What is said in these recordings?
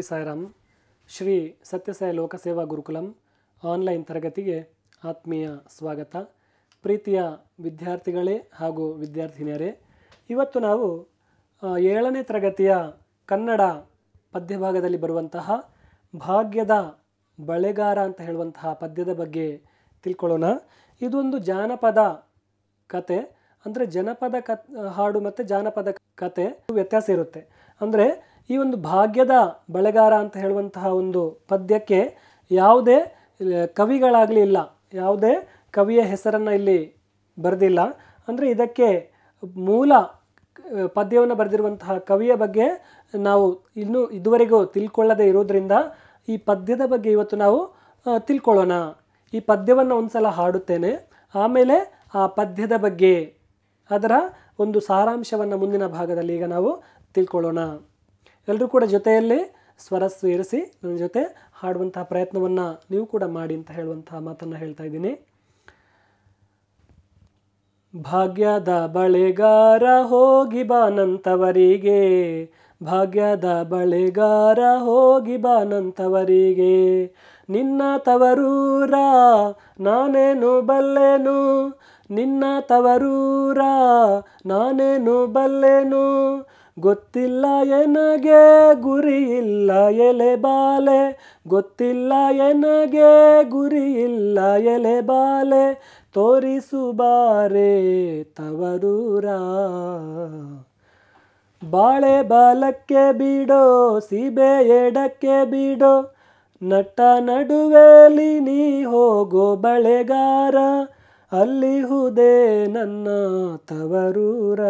ಶ್ರೀ ಸಾಯಿರಾಮ್ ಶ್ರೀ ಸತ್ಯಸಾಯಿ ಲೋಕಸೇವಾ ಗುರುಕುಲಂ ಆನ್ಲೈನ್ ತರಗತಿಗೆ ಆತ್ಮೀಯ ಸ್ವಾಗತ ಪ್ರೀತಿಯ ವಿದ್ಯಾರ್ಥಿಗಳೇ ಹಾಗೂ ವಿದ್ಯಾರ್ಥಿನಿಯರೇ ಇವತ್ತು ನಾವು ಏಳನೇ ತರಗತಿಯ ಕನ್ನಡ ಪದ್ಯಭಾಗದಲ್ಲಿ ಬರುವಂತಹ ಭಾಗ್ಯದ ಬಳೆಗಾರ ಅಂತ ಹೇಳುವಂತಹ ಪದ್ಯದ ಬಗ್ಗೆ ತಿಳ್ಕೊಳ್ಳೋಣ ಇದೊಂದು ಜಾನಪದ ಕತೆ ಅಂದರೆ ಜನಪದ ಕತ್ ಹಾಡು ಮತ್ತು ಜಾನಪದ ಕತೆ ವ್ಯತ್ಯಾಸ ಇರುತ್ತೆ ಅಂದರೆ ಈ ಒಂದು ಭಾಗ್ಯದ ಬಳೆಗಾರ ಅಂತ ಹೇಳುವಂತಹ ಒಂದು ಪದ್ಯಕ್ಕೆ ಯಾವುದೇ ಕವಿಗಳಾಗಲಿ ಇಲ್ಲ ಯಾವುದೇ ಕವಿಯ ಹೆಸರನ್ನು ಇಲ್ಲಿ ಬರೆದಿಲ್ಲ ಅಂದರೆ ಇದಕ್ಕೆ ಮೂಲ ಪದ್ಯವನ್ನು ಬರೆದಿರುವಂತಹ ಕವಿಯ ಬಗ್ಗೆ ನಾವು ಇನ್ನೂ ಇದುವರೆಗೂ ತಿಳ್ಕೊಳ್ಳದೆ ಇರೋದ್ರಿಂದ ಈ ಪದ್ಯದ ಬಗ್ಗೆ ಇವತ್ತು ನಾವು ತಿಳ್ಕೊಳ್ಳೋಣ ಈ ಪದ್ಯವನ್ನು ಒಂದು ಸಲ ಹಾಡುತ್ತೇನೆ ಆಮೇಲೆ ಆ ಪದ್ಯದ ಬಗ್ಗೆ ಅದರ ಒಂದು ಸಾರಾಂಶವನ್ನು ಮುಂದಿನ ಭಾಗದಲ್ಲಿ ಈಗ ನಾವು ತಿಳ್ಕೊಳ್ಳೋಣ ಎಲ್ಲರೂ ಕೂಡ ಜೊತೆಯಲ್ಲಿ ಸ್ವರಸ್ಸು ಇರಿಸಿ ನನ್ನ ಜೊತೆ ಹಾಡುವಂತಹ ಪ್ರಯತ್ನವನ್ನು ನೀವು ಕೂಡ ಮಾಡಿ ಅಂತ ಹೇಳುವಂತಹ ಮಾತನ್ನು ಹೇಳ್ತಾ ಇದ್ದೀನಿ ಭಾಗ್ಯದ ಬಳೆಗಾರ ಹೋಗಿ ಬಾನಂತವರಿಗೆ ಭಾಗ್ಯದ ಬಳೆಗಾರ ಹೋಗಿ ಬಾನಂತವರಿಗೆ ನಿನ್ನ ತವರೂರ ನಾನೇನು ಬಲ್ಲೆನು ನಿನ್ನ ತವರೂರ ನಾನೇನು ಬಲ್ಲೆನು ಗೊತ್ತಿಲ್ಲ ಎನಗೆ ಗುರಿ ಇಲ್ಲ ಎಲೆ ಬಾಲೆ ಗೊತ್ತಿಲ್ಲ ಎನಗೆ ಗುರಿ ಇಲ್ಲ ಎಲೆ ಬಾಲೆ ತೋರಿಸುಬಾರೆ ತವರೂರ ಬಾಳೆ ಬಾಲಕ್ಕೆ ಬಿಡೋ ಸೀಬೆ ಎಡಕ್ಕೆ ಬಿಡೋ ನಟ ನಡುವೆಲಿ ನೀ ಹೋಗೋ ಬಳೆಗಾರ ಅಲ್ಲಿ ಹುದೇ ನನ್ನ ತವರೂರ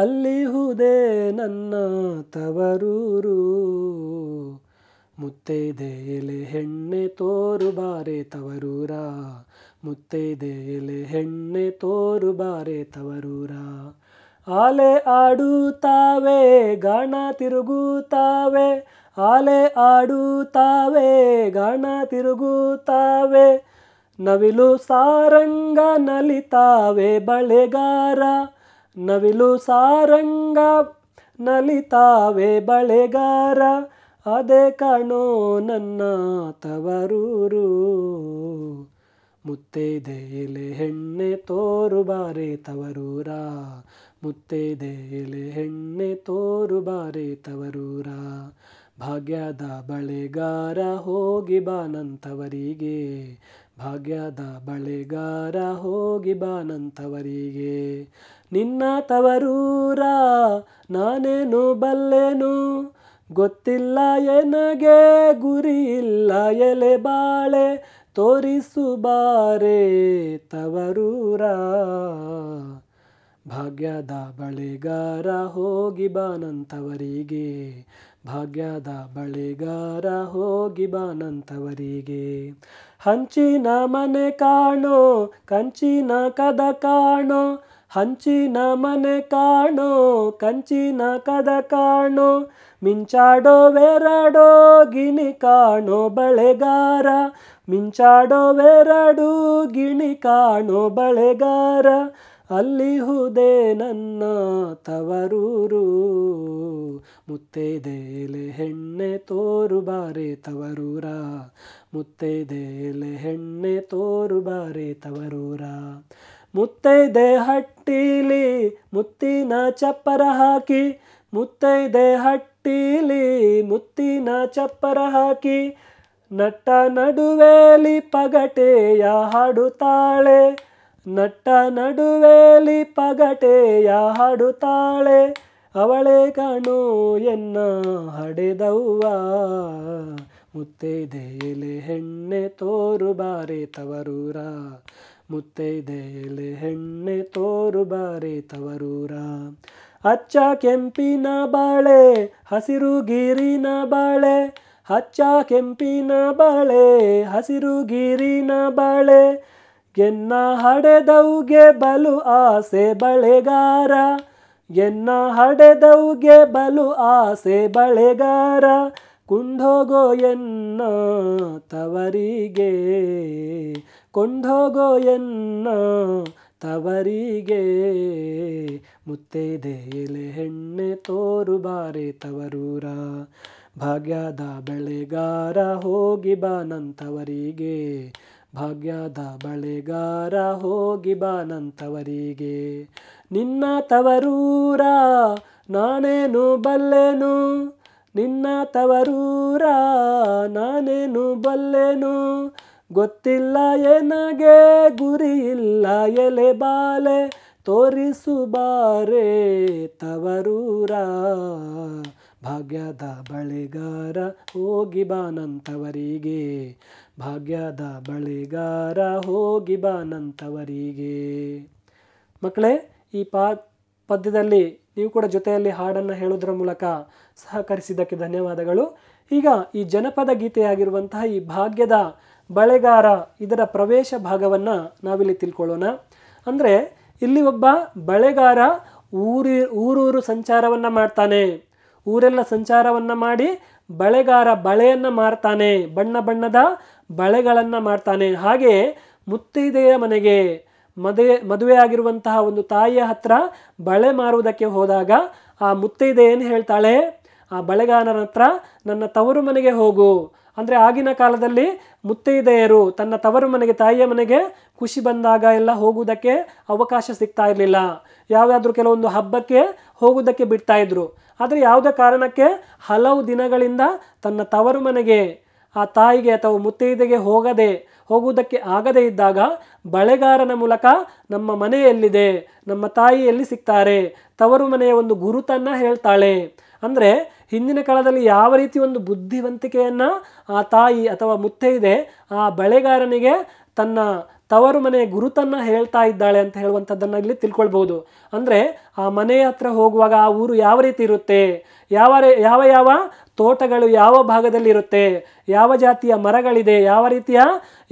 ಅಲ್ಲಿಹುದೇ ನನ್ನ ತವರೂರು ಮುತ್ತೈದೆ ಎಲೆ ಹೆಣ್ಣೆ ತೋರು ಬಾರೆ ತವರೂರ ಮುತ್ತೈದೆ ಎಲೆ ಹೆಣ್ಣೆ ತೋರು ಬಾರೆ ತವರೂರ ಆಲೆ ಆಡುತ್ತಾವೆ ಗಾಣ ತಿರುಗುತ್ತಾವೆ ಆಲೆ ಆಡುತ್ತಾವೆ ಗಾಣ ತಿರುಗುತ್ತಾವೆ ನವಿಲು ಸಾರಂಗ ನಲಿತಾವೆ ಬಳೆಗಾರ ನವಿಲು ಸಾರಂಗ ನಲಿತಾವೆ ಬಳೆಗಾರ ಅದೇ ಕಾಣೋ ನನ್ನ ತವರೂರು ಮುತ್ತೈದೆಯಲೆ ಹೆಣ್ಣೆ ತೋರು ಬಾರೆ ತವರೂರ ಮುತ್ತೈದೆಯಲೆ ಹೆಣ್ಣೆ ತೋರು ಬಾರೆ ತವರೂರ ಭಾಗ್ಯದ ಬಳೆಗಾರ ಹೋಗಿ ಬಾನಂತವರಿಗೆ ಭಾಗ್ಯದ ಬಳೆಗಾರ ಹೋಗಿ ಬಾನಂತವರಿಗೆ ನಿನ್ನ ತವರೂರ ನಾನೇನು ಬಲ್ಲೆನು ಗೊತ್ತಿಲ್ಲ ಎನಗೆ ಗುರಿ ಇಲ್ಲ ಎಲೆ ಬಾಳೆ ತೋರಿಸು ಬಾರೆ ತವರೂರ ಭಾಗ್ಯದ ಬಳೆಗಾರ ಹೋಗಿ ಬಾನಂತವರಿಗೆ ಭಾಗ್ಯದ ಬಳೆಗಾರ ಹೋಗಿ ಬಾನಂತವರಿಗೆ ಹಂಚಿನ ಮನೆ ಕಾಣೋ ಕಂಚಿನ ಕದ ಕಾಣೋ ಹಂಚಿನ ಮನೆ ಕಾಣೋ ಕಂಚಿನ ಕದ ಕಾಣೋ ಮಿಂಚಾಡೋ ವೆರಡೋ ಗಿಣಿ ಕಾಣೋ ಬಳೆಗಾರ ಮಿಂಚಾಡೋ ವೆರಡು ಗಿಣಿ ಕಾಣೋ ಬಳೆಗಾರ ಅಲ್ಲಿ ಹುದೆ ನನ್ನ ತವರೂರು ಮುತ್ತೈದೇಲೆ ಹೆಣ್ಣೆ ತೋರು ಬಾರೆ ತವರೂರ ಮುತ್ತೈದೆಲೆ ಹೆಣ್ಣೆ ತೋರು ಬಾರಿ ತವರೂರ ಮುತ್ತೈದೆ ಹಟ್ಟಿಲಿ ಮುತ್ತಿನ ಚಪ್ಪರ ಹಾಕಿ ಮುತ್ತೈದೆ ಹಟ್ಟಿಲಿ ಮುತ್ತಿನ ಚಪ್ಪರ ಹಾಕಿ ನಟ್ಟ ನಡುವೆಲಿ ಪಗಟೆಯ ಹಾಡುತ್ತಾಳೆ ನಟ್ಟ ನಡುವೆಲಿ ಪಗಟೆಯ ಹಾಡುತ್ತಾಳೆ ಅವಳೆ ಕಾಣೋ ಎನ್ನ ಹಡೆದವ್ವ ಮುತ್ತೈದೆ ಹೆಣ್ಣೆ ತೋರು ಬಾರೆ ತವರೂರ ಮುತ್ತೈದೆ ಹೆಣ್ಣೆ ತೋರು ಬಾರೆ ತವರೂರ ಹಚ್ಚ ಕೆಂಪಿನ ಬಾಳೆ ಹಸಿರು ಗಿರಿನ ಬಾಳೆ ಹಚ್ಚ ಕೆಂಪಿನ ಬಾಳೆ ಹಸಿರು ಗಿರಿನ ಬಾಳೆ ಎನ್ನ ಹಡೆದವ್ಗೆ ಬಲು ಆಸೆ ಬಳೆಗಾರ ಎನ್ನ ಹಡೆದವ್ಗೆ ಬಲು ಆಸೆ ಬಳೆಗಾರ ಕುಂಡೋಗೋ ಎನ್ನ ತವರಿಗೆ ಕೊಂಡೋಗೋ ಎನ್ನ ತವರಿಗೆ ಮುತ್ತೈದೆಯಲೆ ಹೆಣ್ಣೆ ತೋರು ಬಾರೆ ತವರೂರ ಭಾಗ್ಯದ ಬೆಳೆಗಾರ ಹೋಗಿ ಬಾನಂತವರಿಗೆ ನಂತವರಿಗೆ ಭಾಗ್ಯದ ಬಳೆಗಾರ ಹೋಗಿ ಬಾನಂತವರಿಗೆ ನಿನ್ನ ತವರೂರ ನಾನೇನು ಬಲ್ಲೆನು ನಿನ್ನ ತವರೂರ ನಾನೇನು ಬಲ್ಲೆನು ಗೊತ್ತಿಲ್ಲ ಏನಾಗೆ ಗುರಿ ಇಲ್ಲ ಎಲೆ ಬಾಲೆ ತೋರಿಸು ಬಾರೆ ತವರೂರ ಭಾಗ್ಯದ ಬಳೆಗಾರ ಹೋಗಿ ಬಾನಂತವರಿಗೆ ಭಾಗ್ಯದ ಬಳಿಗಾರ ಹೋಗಿ ಬಾನಂತವರಿಗೆ ಮಕ್ಕಳೇ ಈ ಪಾ ಪದ್ಯದಲ್ಲಿ ನೀವು ಕೂಡ ಜೊತೆಯಲ್ಲಿ ಹಾಡನ್ನು ಹೇಳೋದ್ರ ಮೂಲಕ ಸಹಕರಿಸಿದ್ದಕ್ಕೆ ಧನ್ಯವಾದಗಳು ಈಗ ಈ ಜನಪದ ಗೀತೆಯಾಗಿರುವಂತಹ ಈ ಭಾಗ್ಯದ ಬಳೆಗಾರ ಇದರ ಪ್ರವೇಶ ಭಾಗವನ್ನು ನಾವಿಲ್ಲಿ ತಿಳ್ಕೊಳ್ಳೋಣ ಅಂದರೆ ಇಲ್ಲಿ ಒಬ್ಬ ಬಳೆಗಾರ ಊರಿ ಊರೂರು ಸಂಚಾರವನ್ನು ಮಾಡ್ತಾನೆ ಊರೆಲ್ಲ ಸಂಚಾರವನ್ನು ಮಾಡಿ ಬಳೆಗಾರ ಬಳೆಯನ್ನು ಮಾರ್ತಾನೆ ಬಣ್ಣ ಬಣ್ಣದ ಬಳೆಗಳನ್ನು ಮಾಡ್ತಾನೆ ಹಾಗೆ ಮುತ್ತೈದೆಯ ಮನೆಗೆ ಮದುವೆ ಮದುವೆ ಆಗಿರುವಂತಹ ಒಂದು ತಾಯಿಯ ಹತ್ರ ಬಳೆ ಮಾರುವುದಕ್ಕೆ ಹೋದಾಗ ಆ ಮುತ್ತೈದೆ ಏನು ಹೇಳ್ತಾಳೆ ಆ ಬಳೆಗಾರರ ಹತ್ರ ನನ್ನ ತವರು ಮನೆಗೆ ಹೋಗು ಅಂದರೆ ಆಗಿನ ಕಾಲದಲ್ಲಿ ಮುತ್ತೈದೆಯರು ತನ್ನ ತವರು ಮನೆಗೆ ತಾಯಿಯ ಮನೆಗೆ ಖುಷಿ ಬಂದಾಗ ಎಲ್ಲ ಹೋಗುವುದಕ್ಕೆ ಅವಕಾಶ ಸಿಗ್ತಾ ಇರಲಿಲ್ಲ ಯಾವುದಾದ್ರೂ ಕೆಲವೊಂದು ಹಬ್ಬಕ್ಕೆ ಹೋಗುವುದಕ್ಕೆ ಬಿಡ್ತಾ ಇದ್ರು ಆದರೆ ಯಾವುದೇ ಕಾರಣಕ್ಕೆ ಹಲವು ದಿನಗಳಿಂದ ತನ್ನ ತವರು ಮನೆಗೆ ಆ ತಾಯಿಗೆ ಅಥವಾ ಮುತ್ತೈದೆಗೆ ಹೋಗದೆ ಹೋಗುವುದಕ್ಕೆ ಆಗದೇ ಇದ್ದಾಗ ಬಳೆಗಾರನ ಮೂಲಕ ನಮ್ಮ ಮನೆಯಲ್ಲಿದೆ ನಮ್ಮ ತಾಯಿಯಲ್ಲಿ ಸಿಗ್ತಾರೆ ತವರು ಮನೆಯ ಒಂದು ಗುರುತನ್ನು ಹೇಳ್ತಾಳೆ ಅಂದರೆ ಹಿಂದಿನ ಕಾಲದಲ್ಲಿ ಯಾವ ರೀತಿ ಒಂದು ಬುದ್ಧಿವಂತಿಕೆಯನ್ನು ಆ ತಾಯಿ ಅಥವಾ ಮುತ್ತೈದೆ ಆ ಬಳೆಗಾರನಿಗೆ ತನ್ನ ತವರು ಮನೆಯ ಗುರುತನ್ನು ಹೇಳ್ತಾ ಇದ್ದಾಳೆ ಅಂತ ಹೇಳುವಂಥದ್ದನ್ನು ಇಲ್ಲಿ ತಿಳ್ಕೊಳ್ಬೋದು ಅಂದರೆ ಆ ಮನೆಯ ಹತ್ರ ಹೋಗುವಾಗ ಆ ಊರು ಯಾವ ರೀತಿ ಇರುತ್ತೆ ಯಾವ ಯಾವ ಯಾವ ತೋಟಗಳು ಯಾವ ಭಾಗದಲ್ಲಿ ಇರುತ್ತೆ ಯಾವ ಜಾತಿಯ ಮರಗಳಿದೆ ಯಾವ ರೀತಿಯ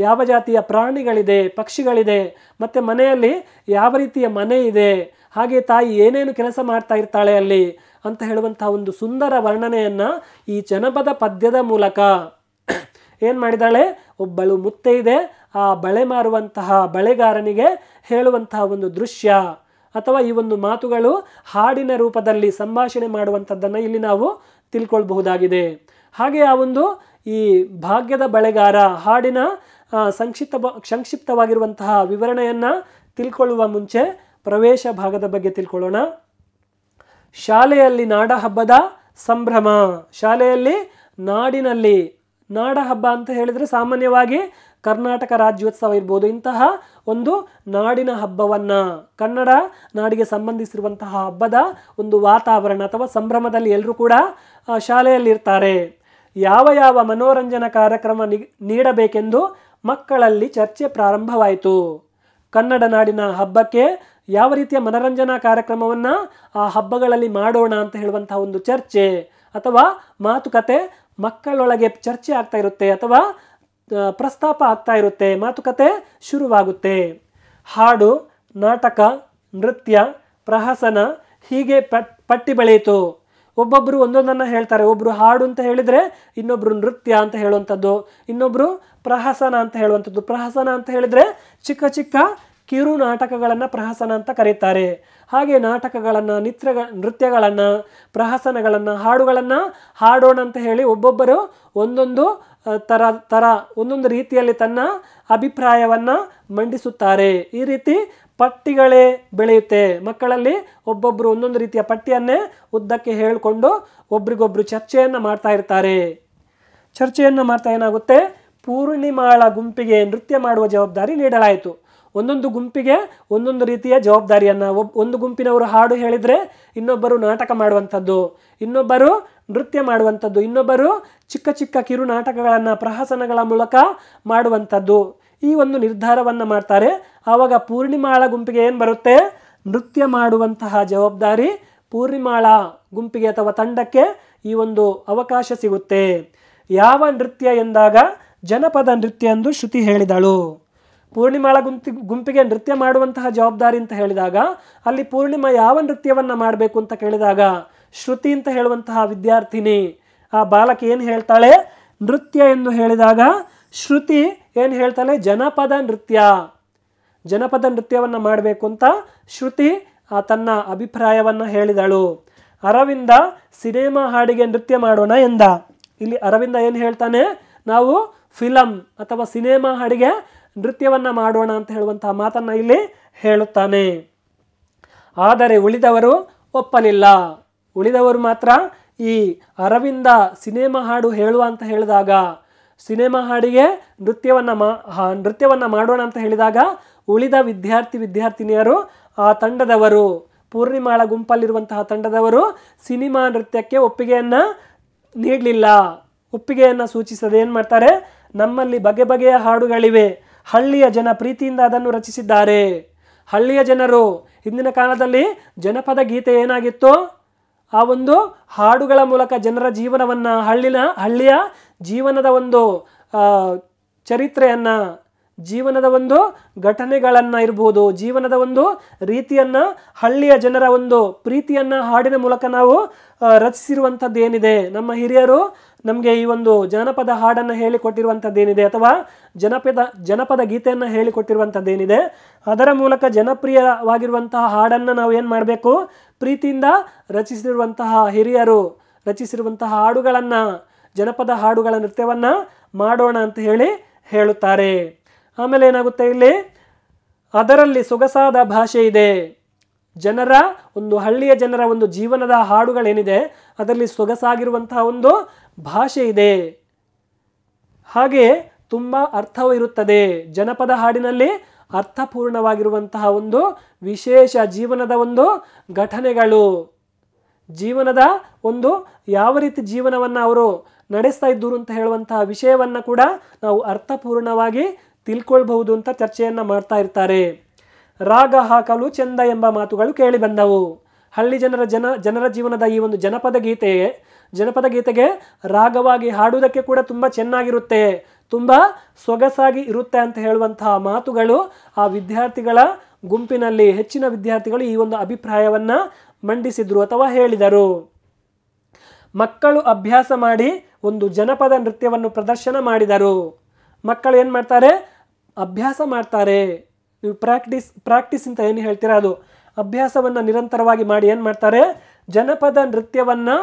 ಯಾವ ಜಾತಿಯ ಪ್ರಾಣಿಗಳಿದೆ ಪಕ್ಷಿಗಳಿದೆ ಮತ್ತು ಮನೆಯಲ್ಲಿ ಯಾವ ರೀತಿಯ ಮನೆ ಇದೆ ಹಾಗೆ ತಾಯಿ ಏನೇನು ಕೆಲಸ ಮಾಡ್ತಾ ಇರ್ತಾಳೆ ಅಲ್ಲಿ ಅಂತ ಹೇಳುವಂತಹ ಒಂದು ಸುಂದರ ವರ್ಣನೆಯನ್ನು ಈ ಜನಪದ ಪದ್ಯದ ಮೂಲಕ ಏನು ಮಾಡಿದಾಳೆ ಒಬ್ಬಳು ಇದೆ ಆ ಬಳೆ ಮಾರುವಂತಹ ಬಳೆಗಾರನಿಗೆ ಹೇಳುವಂತಹ ಒಂದು ದೃಶ್ಯ ಅಥವಾ ಈ ಒಂದು ಮಾತುಗಳು ಹಾಡಿನ ರೂಪದಲ್ಲಿ ಸಂಭಾಷಣೆ ಮಾಡುವಂಥದ್ದನ್ನು ಇಲ್ಲಿ ನಾವು ತಿಳ್ಕೊಳ್ಬಹುದಾಗಿದೆ ಹಾಗೆ ಆ ಒಂದು ಈ ಭಾಗ್ಯದ ಬಳೆಗಾರ ಹಾಡಿನ ಸಂಕ್ಷಿಪ್ತ ಸಂಕ್ಷಿಪ್ತವಾಗಿರುವಂತಹ ವಿವರಣೆಯನ್ನು ತಿಳ್ಕೊಳ್ಳುವ ಮುಂಚೆ ಪ್ರವೇಶ ಭಾಗದ ಬಗ್ಗೆ ತಿಳ್ಕೊಳ್ಳೋಣ ಶಾಲೆಯಲ್ಲಿ ನಾಡ ಹಬ್ಬದ ಸಂಭ್ರಮ ಶಾಲೆಯಲ್ಲಿ ನಾಡಿನಲ್ಲಿ ನಾಡ ಹಬ್ಬ ಅಂತ ಹೇಳಿದರೆ ಸಾಮಾನ್ಯವಾಗಿ ಕರ್ನಾಟಕ ರಾಜ್ಯೋತ್ಸವ ಇರ್ಬೋದು ಇಂತಹ ಒಂದು ನಾಡಿನ ಹಬ್ಬವನ್ನು ಕನ್ನಡ ನಾಡಿಗೆ ಸಂಬಂಧಿಸಿರುವಂತಹ ಹಬ್ಬದ ಒಂದು ವಾತಾವರಣ ಅಥವಾ ಸಂಭ್ರಮದಲ್ಲಿ ಎಲ್ಲರೂ ಕೂಡ ಶಾಲೆಯಲ್ಲಿರ್ತಾರೆ ಯಾವ ಯಾವ ಮನೋರಂಜನಾ ಕಾರ್ಯಕ್ರಮ ನೀಡಬೇಕೆಂದು ಮಕ್ಕಳಲ್ಲಿ ಚರ್ಚೆ ಪ್ರಾರಂಭವಾಯಿತು ಕನ್ನಡ ನಾಡಿನ ಹಬ್ಬಕ್ಕೆ ಯಾವ ರೀತಿಯ ಮನರಂಜನಾ ಕಾರ್ಯಕ್ರಮವನ್ನು ಆ ಹಬ್ಬಗಳಲ್ಲಿ ಮಾಡೋಣ ಅಂತ ಹೇಳುವಂತಹ ಒಂದು ಚರ್ಚೆ ಅಥವಾ ಮಾತುಕತೆ ಮಕ್ಕಳೊಳಗೆ ಚರ್ಚೆ ಆಗ್ತಾ ಇರುತ್ತೆ ಅಥವಾ ಪ್ರಸ್ತಾಪ ಆಗ್ತಾ ಇರುತ್ತೆ ಮಾತುಕತೆ ಶುರುವಾಗುತ್ತೆ ಹಾಡು ನಾಟಕ ನೃತ್ಯ ಪ್ರಹಸನ ಹೀಗೆ ಪಟ್ಟಿ ಬೆಳೆಯಿತು ಒಬ್ಬೊಬ್ಬರು ಒಂದೊಂದನ್ನು ಹೇಳ್ತಾರೆ ಒಬ್ಬರು ಹಾಡು ಅಂತ ಹೇಳಿದರೆ ಇನ್ನೊಬ್ಬರು ನೃತ್ಯ ಅಂತ ಹೇಳುವಂಥದ್ದು ಇನ್ನೊಬ್ಬರು ಪ್ರಹಸನ ಅಂತ ಹೇಳುವಂಥದ್ದು ಪ್ರಹಸನ ಅಂತ ಹೇಳಿದರೆ ಚಿಕ್ಕ ಚಿಕ್ಕ ಕಿರು ನಾಟಕಗಳನ್ನು ಪ್ರಹಸನ ಅಂತ ಕರೀತಾರೆ ಹಾಗೆ ನಾಟಕಗಳನ್ನು ನಿತ್ಯ ನೃತ್ಯಗಳನ್ನು ಪ್ರಹಸನಗಳನ್ನು ಹಾಡುಗಳನ್ನು ಹಾಡೋಣ ಅಂತ ಹೇಳಿ ಒಬ್ಬೊಬ್ಬರು ಒಂದೊಂದು ಥರ ಥರ ಒಂದೊಂದು ರೀತಿಯಲ್ಲಿ ತನ್ನ ಅಭಿಪ್ರಾಯವನ್ನು ಮಂಡಿಸುತ್ತಾರೆ ಈ ರೀತಿ ಪಟ್ಟಿಗಳೇ ಬೆಳೆಯುತ್ತೆ ಮಕ್ಕಳಲ್ಲಿ ಒಬ್ಬೊಬ್ಬರು ಒಂದೊಂದು ರೀತಿಯ ಪಟ್ಟಿಯನ್ನೇ ಉದ್ದಕ್ಕೆ ಹೇಳಿಕೊಂಡು ಒಬ್ರಿಗೊಬ್ಬರು ಚರ್ಚೆಯನ್ನು ಮಾಡ್ತಾ ಇರ್ತಾರೆ ಚರ್ಚೆಯನ್ನು ಮಾಡ್ತಾ ಏನಾಗುತ್ತೆ ಪೂರ್ಣಿಮಾಳ ಗುಂಪಿಗೆ ನೃತ್ಯ ಮಾಡುವ ಜವಾಬ್ದಾರಿ ನೀಡಲಾಯಿತು ಒಂದೊಂದು ಗುಂಪಿಗೆ ಒಂದೊಂದು ರೀತಿಯ ಜವಾಬ್ದಾರಿಯನ್ನು ಒಬ್ಬ ಒಂದು ಗುಂಪಿನವರು ಹಾಡು ಹೇಳಿದರೆ ಇನ್ನೊಬ್ಬರು ನಾಟಕ ಮಾಡುವಂಥದ್ದು ಇನ್ನೊಬ್ಬರು ನೃತ್ಯ ಮಾಡುವಂಥದ್ದು ಇನ್ನೊಬ್ಬರು ಚಿಕ್ಕ ಚಿಕ್ಕ ಕಿರು ನಾಟಕಗಳನ್ನು ಪ್ರಹಸನಗಳ ಮೂಲಕ ಮಾಡುವಂಥದ್ದು ಈ ಒಂದು ನಿರ್ಧಾರವನ್ನು ಮಾಡ್ತಾರೆ ಆವಾಗ ಪೂರ್ಣಿಮಾಳ ಗುಂಪಿಗೆ ಏನು ಬರುತ್ತೆ ನೃತ್ಯ ಮಾಡುವಂತಹ ಜವಾಬ್ದಾರಿ ಪೂರ್ಣಿಮಾಳ ಗುಂಪಿಗೆ ಅಥವಾ ತಂಡಕ್ಕೆ ಈ ಒಂದು ಅವಕಾಶ ಸಿಗುತ್ತೆ ಯಾವ ನೃತ್ಯ ಎಂದಾಗ ಜನಪದ ನೃತ್ಯ ಎಂದು ಶ್ರುತಿ ಹೇಳಿದಳು ಪೂರ್ಣಿಮಾಳ ಗುಂಪಿ ಗುಂಪಿಗೆ ನೃತ್ಯ ಮಾಡುವಂತಹ ಜವಾಬ್ದಾರಿ ಅಂತ ಹೇಳಿದಾಗ ಅಲ್ಲಿ ಪೂರ್ಣಿಮಾ ಯಾವ ನೃತ್ಯವನ್ನು ಮಾಡಬೇಕು ಅಂತ ಕೇಳಿದಾಗ ಶ್ರುತಿ ಅಂತ ಹೇಳುವಂತಹ ವಿದ್ಯಾರ್ಥಿನಿ ಆ ಬಾಲಕ ಏನು ಹೇಳ್ತಾಳೆ ನೃತ್ಯ ಎಂದು ಹೇಳಿದಾಗ ಶ್ರುತಿ ಏನು ಹೇಳ್ತಾಳೆ ಜನಪದ ನೃತ್ಯ ಜನಪದ ನೃತ್ಯವನ್ನು ಮಾಡಬೇಕು ಅಂತ ಶ್ರುತಿ ಆ ತನ್ನ ಅಭಿಪ್ರಾಯವನ್ನು ಹೇಳಿದಳು ಅರವಿಂದ ಸಿನಿಮಾ ಹಾಡಿಗೆ ನೃತ್ಯ ಮಾಡೋಣ ಎಂದ ಇಲ್ಲಿ ಅರವಿಂದ ಏನು ಹೇಳ್ತಾನೆ ನಾವು ಫಿಲಮ್ ಅಥವಾ ಸಿನಿಮಾ ಹಾಡಿಗೆ ನೃತ್ಯವನ್ನು ಮಾಡೋಣ ಅಂತ ಹೇಳುವಂತಹ ಮಾತನ್ನು ಇಲ್ಲಿ ಹೇಳುತ್ತಾನೆ ಆದರೆ ಉಳಿದವರು ಒಪ್ಪಲಿಲ್ಲ ಉಳಿದವರು ಮಾತ್ರ ಈ ಅರವಿಂದ ಸಿನಿಮಾ ಹಾಡು ಹೇಳುವ ಅಂತ ಹೇಳಿದಾಗ ಸಿನಿಮಾ ಹಾಡಿಗೆ ನೃತ್ಯವನ್ನು ಮಾ ನೃತ್ಯವನ್ನು ಮಾಡೋಣ ಅಂತ ಹೇಳಿದಾಗ ಉಳಿದ ವಿದ್ಯಾರ್ಥಿ ವಿದ್ಯಾರ್ಥಿನಿಯರು ಆ ತಂಡದವರು ಪೂರ್ಣಿಮಾಳ ಗುಂಪಲ್ಲಿರುವಂತಹ ತಂಡದವರು ಸಿನಿಮಾ ನೃತ್ಯಕ್ಕೆ ಒಪ್ಪಿಗೆಯನ್ನು ನೀಡಲಿಲ್ಲ ಒಪ್ಪಿಗೆಯನ್ನು ಸೂಚಿಸದೆ ಏನು ಮಾಡ್ತಾರೆ ನಮ್ಮಲ್ಲಿ ಬಗೆ ಬಗೆಯ ಹಾಡುಗಳಿವೆ ಹಳ್ಳಿಯ ಜನ ಪ್ರೀತಿಯಿಂದ ಅದನ್ನು ರಚಿಸಿದ್ದಾರೆ ಹಳ್ಳಿಯ ಜನರು ಹಿಂದಿನ ಕಾಲದಲ್ಲಿ ಜನಪದ ಗೀತೆ ಏನಾಗಿತ್ತು ಆ ಒಂದು ಹಾಡುಗಳ ಮೂಲಕ ಜನರ ಜೀವನವನ್ನು ಹಳ್ಳಿನ ಹಳ್ಳಿಯ ಜೀವನದ ಒಂದು ಚರಿತ್ರೆಯನ್ನು ಜೀವನದ ಒಂದು ಘಟನೆಗಳನ್ನು ಇರ್ಬೋದು ಜೀವನದ ಒಂದು ರೀತಿಯನ್ನು ಹಳ್ಳಿಯ ಜನರ ಒಂದು ಪ್ರೀತಿಯನ್ನು ಹಾಡಿನ ಮೂಲಕ ನಾವು ರಚಿಸಿರುವಂಥದ್ದು ಏನಿದೆ ನಮ್ಮ ಹಿರಿಯರು ನಮಗೆ ಈ ಒಂದು ಜನಪದ ಹಾಡನ್ನು ಹೇಳಿಕೊಟ್ಟಿರುವಂಥದ್ದೇನಿದೆ ಅಥವಾ ಜನಪದ ಜನಪದ ಗೀತೆಯನ್ನು ಹೇಳಿಕೊಟ್ಟಿರುವಂಥದ್ದೇನಿದೆ ಅದರ ಮೂಲಕ ಜನಪ್ರಿಯವಾಗಿರುವಂತಹ ಹಾಡನ್ನು ನಾವು ಏನು ಮಾಡಬೇಕು ಪ್ರೀತಿಯಿಂದ ರಚಿಸಿರುವಂತಹ ಹಿರಿಯರು ರಚಿಸಿರುವಂತಹ ಹಾಡುಗಳನ್ನು ಜನಪದ ಹಾಡುಗಳ ನೃತ್ಯವನ್ನು ಮಾಡೋಣ ಅಂತ ಹೇಳಿ ಹೇಳುತ್ತಾರೆ ಆಮೇಲೆ ಏನಾಗುತ್ತೆ ಇಲ್ಲಿ ಅದರಲ್ಲಿ ಸೊಗಸಾದ ಭಾಷೆ ಇದೆ ಜನರ ಒಂದು ಹಳ್ಳಿಯ ಜನರ ಒಂದು ಜೀವನದ ಹಾಡುಗಳೇನಿದೆ ಅದರಲ್ಲಿ ಸೊಗಸಾಗಿರುವಂತಹ ಒಂದು ಭಾಷೆ ಇದೆ ಹಾಗೆಯೇ ತುಂಬ ಇರುತ್ತದೆ ಜನಪದ ಹಾಡಿನಲ್ಲಿ ಅರ್ಥಪೂರ್ಣವಾಗಿರುವಂತಹ ಒಂದು ವಿಶೇಷ ಜೀವನದ ಒಂದು ಘಟನೆಗಳು ಜೀವನದ ಒಂದು ಯಾವ ರೀತಿ ಜೀವನವನ್ನು ಅವರು ನಡೆಸ್ತಾ ಇದ್ದರು ಅಂತ ಹೇಳುವಂತಹ ವಿಷಯವನ್ನು ಕೂಡ ನಾವು ಅರ್ಥಪೂರ್ಣವಾಗಿ ತಿಳ್ಕೊಳ್ಬಹುದು ಅಂತ ಚರ್ಚೆಯನ್ನು ಮಾಡ್ತಾ ಇರ್ತಾರೆ ರಾಗ ಹಾಕಲು ಚೆಂದ ಎಂಬ ಮಾತುಗಳು ಕೇಳಿ ಬಂದವು ಹಳ್ಳಿ ಜನರ ಜನ ಜನರ ಜೀವನದ ಈ ಒಂದು ಜನಪದ ಗೀತೆ ಜನಪದ ಗೀತೆಗೆ ರಾಗವಾಗಿ ಹಾಡುವುದಕ್ಕೆ ಕೂಡ ತುಂಬ ಚೆನ್ನಾಗಿರುತ್ತೆ ತುಂಬ ಸೊಗಸಾಗಿ ಇರುತ್ತೆ ಅಂತ ಹೇಳುವಂತಹ ಮಾತುಗಳು ಆ ವಿದ್ಯಾರ್ಥಿಗಳ ಗುಂಪಿನಲ್ಲಿ ಹೆಚ್ಚಿನ ವಿದ್ಯಾರ್ಥಿಗಳು ಈ ಒಂದು ಅಭಿಪ್ರಾಯವನ್ನು ಮಂಡಿಸಿದರು ಅಥವಾ ಹೇಳಿದರು ಮಕ್ಕಳು ಅಭ್ಯಾಸ ಮಾಡಿ ಒಂದು ಜನಪದ ನೃತ್ಯವನ್ನು ಪ್ರದರ್ಶನ ಮಾಡಿದರು ಮಕ್ಕಳು ಏನು ಮಾಡ್ತಾರೆ ಅಭ್ಯಾಸ ಮಾಡ್ತಾರೆ ನೀವು ಪ್ರಾಕ್ಟೀಸ್ ಪ್ರಾಕ್ಟೀಸ್ ಅಂತ ಏನು ಹೇಳ್ತೀರಾ ಅದು ಅಭ್ಯಾಸವನ್ನು ನಿರಂತರವಾಗಿ ಮಾಡಿ ಏನು ಮಾಡ್ತಾರೆ ಜನಪದ ನೃತ್ಯವನ್ನು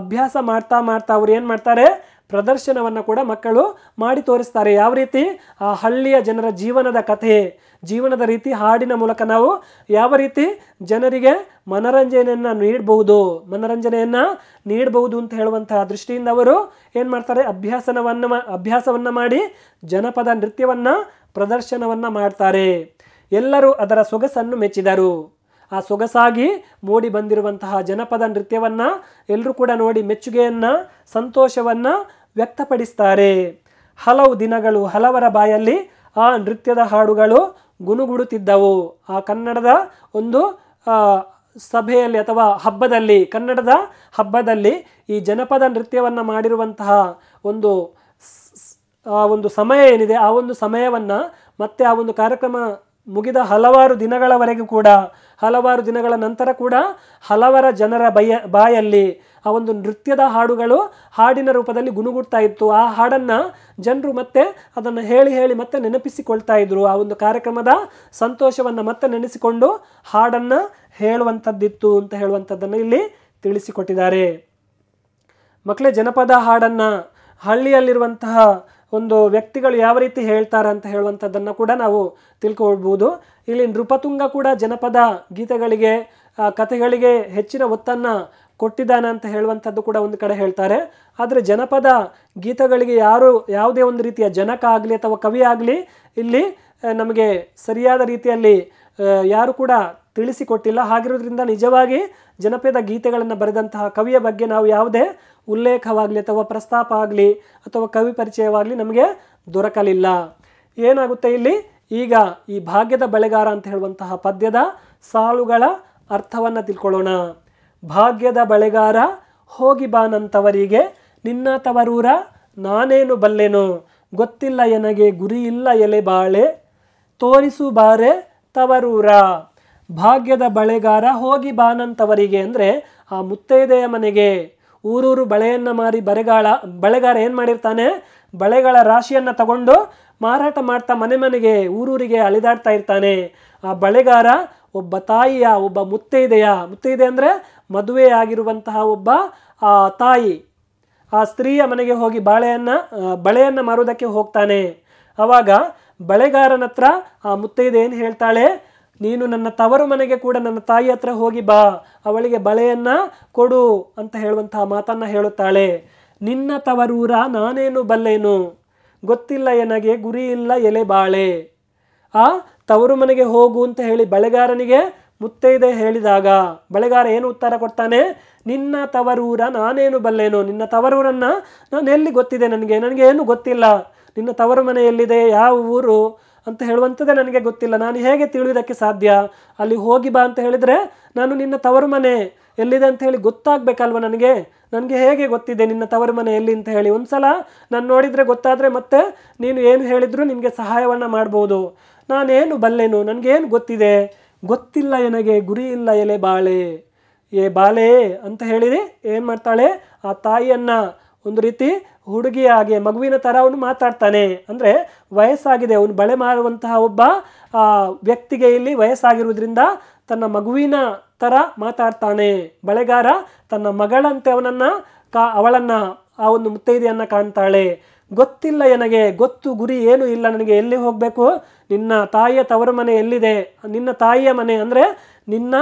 ಅಭ್ಯಾಸ ಮಾಡ್ತಾ ಮಾಡ್ತಾ ಅವ್ರು ಏನು ಮಾಡ್ತಾರೆ ಪ್ರದರ್ಶನವನ್ನು ಕೂಡ ಮಕ್ಕಳು ಮಾಡಿ ತೋರಿಸ್ತಾರೆ ಯಾವ ರೀತಿ ಆ ಹಳ್ಳಿಯ ಜನರ ಜೀವನದ ಕಥೆ ಜೀವನದ ರೀತಿ ಹಾಡಿನ ಮೂಲಕ ನಾವು ಯಾವ ರೀತಿ ಜನರಿಗೆ ಮನೋರಂಜನೆಯನ್ನು ನೀಡಬಹುದು ಮನೋರಂಜನೆಯನ್ನು ನೀಡಬಹುದು ಅಂತ ಹೇಳುವಂತಹ ದೃಷ್ಟಿಯಿಂದ ಅವರು ಏನು ಮಾಡ್ತಾರೆ ಅಭ್ಯಾಸನವನ್ನು ಅಭ್ಯಾಸವನ್ನು ಮಾಡಿ ಜನಪದ ನೃತ್ಯವನ್ನು ಪ್ರದರ್ಶನವನ್ನು ಮಾಡ್ತಾರೆ ಎಲ್ಲರೂ ಅದರ ಸೊಗಸನ್ನು ಮೆಚ್ಚಿದರು ಆ ಸೊಗಸಾಗಿ ಮೂಡಿ ಬಂದಿರುವಂತಹ ಜನಪದ ನೃತ್ಯವನ್ನು ಎಲ್ಲರೂ ಕೂಡ ನೋಡಿ ಮೆಚ್ಚುಗೆಯನ್ನು ಸಂತೋಷವನ್ನು ವ್ಯಕ್ತಪಡಿಸ್ತಾರೆ ಹಲವು ದಿನಗಳು ಹಲವರ ಬಾಯಲ್ಲಿ ಆ ನೃತ್ಯದ ಹಾಡುಗಳು ಗುನುಗುಡುತ್ತಿದ್ದವು ಆ ಕನ್ನಡದ ಒಂದು ಸಭೆಯಲ್ಲಿ ಅಥವಾ ಹಬ್ಬದಲ್ಲಿ ಕನ್ನಡದ ಹಬ್ಬದಲ್ಲಿ ಈ ಜನಪದ ನೃತ್ಯವನ್ನು ಮಾಡಿರುವಂತಹ ಒಂದು ಆ ಒಂದು ಸಮಯ ಏನಿದೆ ಆ ಒಂದು ಸಮಯವನ್ನು ಮತ್ತೆ ಆ ಒಂದು ಕಾರ್ಯಕ್ರಮ ಮುಗಿದ ಹಲವಾರು ದಿನಗಳವರೆಗೂ ಕೂಡ ಹಲವಾರು ದಿನಗಳ ನಂತರ ಕೂಡ ಹಲವರ ಜನರ ಬಯ ಬಾಯಲ್ಲಿ ಆ ಒಂದು ನೃತ್ಯದ ಹಾಡುಗಳು ಹಾಡಿನ ರೂಪದಲ್ಲಿ ಗುಣುಗುಡ್ತಾ ಇತ್ತು ಆ ಹಾಡನ್ನು ಜನರು ಮತ್ತೆ ಅದನ್ನು ಹೇಳಿ ಹೇಳಿ ಮತ್ತೆ ನೆನಪಿಸಿಕೊಳ್ತಾ ಇದ್ರು ಆ ಒಂದು ಕಾರ್ಯಕ್ರಮದ ಸಂತೋಷವನ್ನು ಮತ್ತೆ ನೆನೆಸಿಕೊಂಡು ಹಾಡನ್ನು ಹೇಳುವಂಥದ್ದಿತ್ತು ಅಂತ ಹೇಳುವಂಥದ್ದನ್ನು ಇಲ್ಲಿ ತಿಳಿಸಿಕೊಟ್ಟಿದ್ದಾರೆ ಮಕ್ಕಳೇ ಜನಪದ ಹಾಡನ್ನು ಹಳ್ಳಿಯಲ್ಲಿರುವಂತಹ ಒಂದು ವ್ಯಕ್ತಿಗಳು ಯಾವ ರೀತಿ ಹೇಳ್ತಾರೆ ಅಂತ ಹೇಳುವಂಥದ್ದನ್ನು ಕೂಡ ನಾವು ತಿಳ್ಕೊಳ್ಬೋದು ಇಲ್ಲಿ ನೃಪತುಂಗ ಕೂಡ ಜನಪದ ಗೀತೆಗಳಿಗೆ ಕಥೆಗಳಿಗೆ ಹೆಚ್ಚಿನ ಒತ್ತನ್ನು ಕೊಟ್ಟಿದ್ದಾನೆ ಅಂತ ಹೇಳುವಂಥದ್ದು ಕೂಡ ಒಂದು ಕಡೆ ಹೇಳ್ತಾರೆ ಆದರೆ ಜನಪದ ಗೀತೆಗಳಿಗೆ ಯಾರು ಯಾವುದೇ ಒಂದು ರೀತಿಯ ಜನಕ ಆಗಲಿ ಅಥವಾ ಕವಿ ಆಗಲಿ ಇಲ್ಲಿ ನಮಗೆ ಸರಿಯಾದ ರೀತಿಯಲ್ಲಿ ಯಾರು ಕೂಡ ತಿಳಿಸಿಕೊಟ್ಟಿಲ್ಲ ಹಾಗಿರೋದ್ರಿಂದ ನಿಜವಾಗಿ ಜನಪದ ಗೀತೆಗಳನ್ನು ಬರೆದಂತಹ ಕವಿಯ ಬಗ್ಗೆ ನಾವು ಯಾವುದೇ ಉಲ್ಲೇಖವಾಗಲಿ ಅಥವಾ ಪ್ರಸ್ತಾಪ ಆಗಲಿ ಅಥವಾ ಕವಿ ಪರಿಚಯವಾಗಲಿ ನಮಗೆ ದೊರಕಲಿಲ್ಲ ಏನಾಗುತ್ತೆ ಇಲ್ಲಿ ಈಗ ಈ ಭಾಗ್ಯದ ಬೆಳೆಗಾರ ಅಂತ ಹೇಳುವಂತಹ ಪದ್ಯದ ಸಾಲುಗಳ ಅರ್ಥವನ್ನು ತಿಳ್ಕೊಳ್ಳೋಣ ಭಾಗ್ಯದ ಬೆಳೆಗಾರ ಹೋಗಿ ಬಾನಂತವರಿಗೆ ನಿನ್ನ ತವರೂರ ನಾನೇನು ಬಲ್ಲೆನು ಗೊತ್ತಿಲ್ಲ ಎನಗೆ ಗುರಿ ಇಲ್ಲ ಎಲೆ ಬಾಳೆ ತೋರಿಸು ಬಾರೆ ತವರೂರ ಭಾಗ್ಯದ ಬಳೆಗಾರ ಹೋಗಿ ಬಾನಂತವರಿಗೆ ಅಂದರೆ ಆ ಮುತ್ತೈದೆಯ ಮನೆಗೆ ಊರೂರು ಬಳೆಯನ್ನು ಮಾರಿ ಬರೆಗಾಳ ಬಳೆಗಾರ ಏನು ಮಾಡಿರ್ತಾನೆ ಬಳೆಗಳ ರಾಶಿಯನ್ನು ತಗೊಂಡು ಮಾರಾಟ ಮಾಡ್ತಾ ಮನೆ ಮನೆಗೆ ಊರೂರಿಗೆ ಅಲಿದಾಡ್ತಾ ಇರ್ತಾನೆ ಆ ಬಳೆಗಾರ ಒಬ್ಬ ತಾಯಿಯ ಒಬ್ಬ ಮುತ್ತೈದೆಯಾ ಮುತ್ತೈದೆ ಅಂದರೆ ಮದುವೆ ಆಗಿರುವಂತಹ ಒಬ್ಬ ಆ ತಾಯಿ ಆ ಸ್ತ್ರೀಯ ಮನೆಗೆ ಹೋಗಿ ಬಾಳೆಯನ್ನು ಬಳೆಯನ್ನು ಮಾರೋದಕ್ಕೆ ಹೋಗ್ತಾನೆ ಆವಾಗ ಬಳೆಗಾರನ ಹತ್ರ ಆ ಮುತ್ತೈದೆ ಏನು ಹೇಳ್ತಾಳೆ ನೀನು ನನ್ನ ತವರು ಮನೆಗೆ ಕೂಡ ನನ್ನ ತಾಯಿ ಹತ್ರ ಹೋಗಿ ಬಾ ಅವಳಿಗೆ ಬಳೆಯನ್ನು ಕೊಡು ಅಂತ ಹೇಳುವಂತಹ ಮಾತನ್ನು ಹೇಳುತ್ತಾಳೆ ನಿನ್ನ ತವರೂರ ನಾನೇನು ಬಲ್ಲೇನು ಗೊತ್ತಿಲ್ಲ ಎನಗೆ ಗುರಿ ಇಲ್ಲ ಎಲೆ ಬಾಳೆ ಆ ತವರು ಮನೆಗೆ ಹೋಗು ಅಂತ ಹೇಳಿ ಬಳೆಗಾರನಿಗೆ ಮುತ್ತೈದೆ ಹೇಳಿದಾಗ ಬಳೆಗಾರ ಏನು ಉತ್ತರ ಕೊಡ್ತಾನೆ ನಿನ್ನ ತವರೂರ ನಾನೇನು ಬಲ್ಲೇನು ನಿನ್ನ ತವರೂರನ್ನು ನಾನು ಎಲ್ಲಿ ಗೊತ್ತಿದೆ ನನಗೆ ನನಗೆ ಏನು ಗೊತ್ತಿಲ್ಲ ನಿನ್ನ ತವರು ಮನೆ ಎಲ್ಲಿದೆ ಯಾವ ಊರು ಅಂತ ಹೇಳುವಂಥದ್ದೇ ನನಗೆ ಗೊತ್ತಿಲ್ಲ ನಾನು ಹೇಗೆ ತಿಳಿಯೋದಕ್ಕೆ ಸಾಧ್ಯ ಅಲ್ಲಿ ಹೋಗಿ ಬಾ ಅಂತ ಹೇಳಿದರೆ ನಾನು ನಿನ್ನ ತವರು ಮನೆ ಎಲ್ಲಿದೆ ಅಂತ ಹೇಳಿ ಗೊತ್ತಾಗಬೇಕಲ್ವ ನನಗೆ ನನಗೆ ಹೇಗೆ ಗೊತ್ತಿದೆ ನಿನ್ನ ತವರು ಮನೆ ಎಲ್ಲಿ ಅಂತ ಹೇಳಿ ಒಂದು ಸಲ ನಾನು ನೋಡಿದರೆ ಗೊತ್ತಾದರೆ ಮತ್ತೆ ನೀನು ಏನು ಹೇಳಿದರೂ ನಿನಗೆ ಸಹಾಯವನ್ನು ಮಾಡ್ಬೋದು ನಾನೇನು ಬಲ್ಲೆನು ನನಗೇನು ಗೊತ್ತಿದೆ ಗೊತ್ತಿಲ್ಲ ನನಗೆ ಗುರಿ ಇಲ್ಲ ಎಲೆ ಬಾಳೆ ಏ ಬಾಳೆ ಅಂತ ಹೇಳಿ ಏನು ಮಾಡ್ತಾಳೆ ಆ ತಾಯಿಯನ್ನು ಒಂದು ರೀತಿ ಹುಡುಗಿ ಹಾಗೆ ಮಗುವಿನ ಥರ ಅವನು ಮಾತಾಡ್ತಾನೆ ಅಂದರೆ ವಯಸ್ಸಾಗಿದೆ ಅವನು ಬಳೆ ಮಾಡುವಂತಹ ಒಬ್ಬ ವ್ಯಕ್ತಿಗೆ ಇಲ್ಲಿ ವಯಸ್ಸಾಗಿರುವುದರಿಂದ ತನ್ನ ಮಗುವಿನ ಥರ ಮಾತಾಡ್ತಾನೆ ಬಳೆಗಾರ ತನ್ನ ಮಗಳಂತೆ ಅವನನ್ನು ಕಾ ಅವಳನ್ನು ಆ ಒಂದು ಮುತ್ತೈದೆಯನ್ನು ಕಾಣ್ತಾಳೆ ಗೊತ್ತಿಲ್ಲ ನನಗೆ ಗೊತ್ತು ಗುರಿ ಏನು ಇಲ್ಲ ನನಗೆ ಎಲ್ಲಿ ಹೋಗಬೇಕು ನಿನ್ನ ತಾಯಿಯ ತವರು ಮನೆ ಎಲ್ಲಿದೆ ನಿನ್ನ ತಾಯಿಯ ಮನೆ ಅಂದರೆ ನಿನ್ನ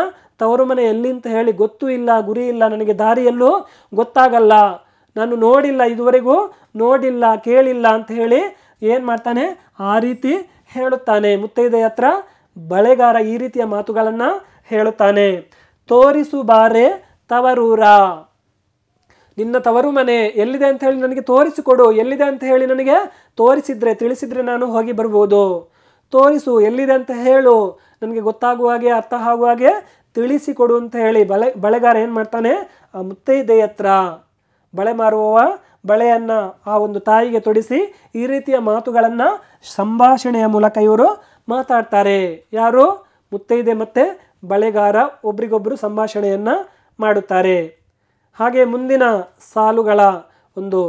ತವರು ಮನೆ ಎಲ್ಲಿ ಅಂತ ಹೇಳಿ ಗೊತ್ತೂ ಇಲ್ಲ ಗುರಿ ಇಲ್ಲ ನನಗೆ ದಾರಿಯಲ್ಲೂ ಗೊತ್ತಾಗಲ್ಲ ನಾನು ನೋಡಿಲ್ಲ ಇದುವರೆಗೂ ನೋಡಿಲ್ಲ ಕೇಳಿಲ್ಲ ಅಂತ ಹೇಳಿ ಏನು ಮಾಡ್ತಾನೆ ಆ ರೀತಿ ಹೇಳುತ್ತಾನೆ ಮುತ್ತೈದೆಯ ಹತ್ರ ಬಳೆಗಾರ ಈ ರೀತಿಯ ಮಾತುಗಳನ್ನು ಹೇಳುತ್ತಾನೆ ತೋರಿಸು ಬಾರೆ ತವರೂರ ನಿನ್ನ ತವರು ಮನೆ ಎಲ್ಲಿದೆ ಅಂತ ಹೇಳಿ ನನಗೆ ತೋರಿಸಿಕೊಡು ಎಲ್ಲಿದೆ ಅಂತ ಹೇಳಿ ನನಗೆ ತೋರಿಸಿದ್ರೆ ತಿಳಿಸಿದ್ರೆ ನಾನು ಹೋಗಿ ಬರ್ಬೋದು ತೋರಿಸು ಎಲ್ಲಿದೆ ಅಂತ ಹೇಳು ನನಗೆ ಗೊತ್ತಾಗುವ ಹಾಗೆ ಅರ್ಥ ಆಗುವ ಹಾಗೆ ತಿಳಿಸಿಕೊಡು ಅಂತ ಹೇಳಿ ಬಳೆ ಬಳೆಗಾರ ಏನು ಮಾಡ್ತಾನೆ ಆ ಮುತ್ತೈದೆ ಹತ್ರ ಬಳೆ ಮಾರುವವ ಬಳೆಯನ್ನು ಆ ಒಂದು ತಾಯಿಗೆ ತೊಡಿಸಿ ಈ ರೀತಿಯ ಮಾತುಗಳನ್ನು ಸಂಭಾಷಣೆಯ ಮೂಲಕ ಇವರು ಮಾತಾಡ್ತಾರೆ ಯಾರು ಮುತ್ತೈದೆ ಮತ್ತು ಬಳೆಗಾರ ಒಬ್ರಿಗೊಬ್ಬರು ಸಂಭಾಷಣೆಯನ್ನು ಮಾಡುತ್ತಾರೆ ಹಾಗೆ ಮುಂದಿನ ಸಾಲುಗಳ ಒಂದು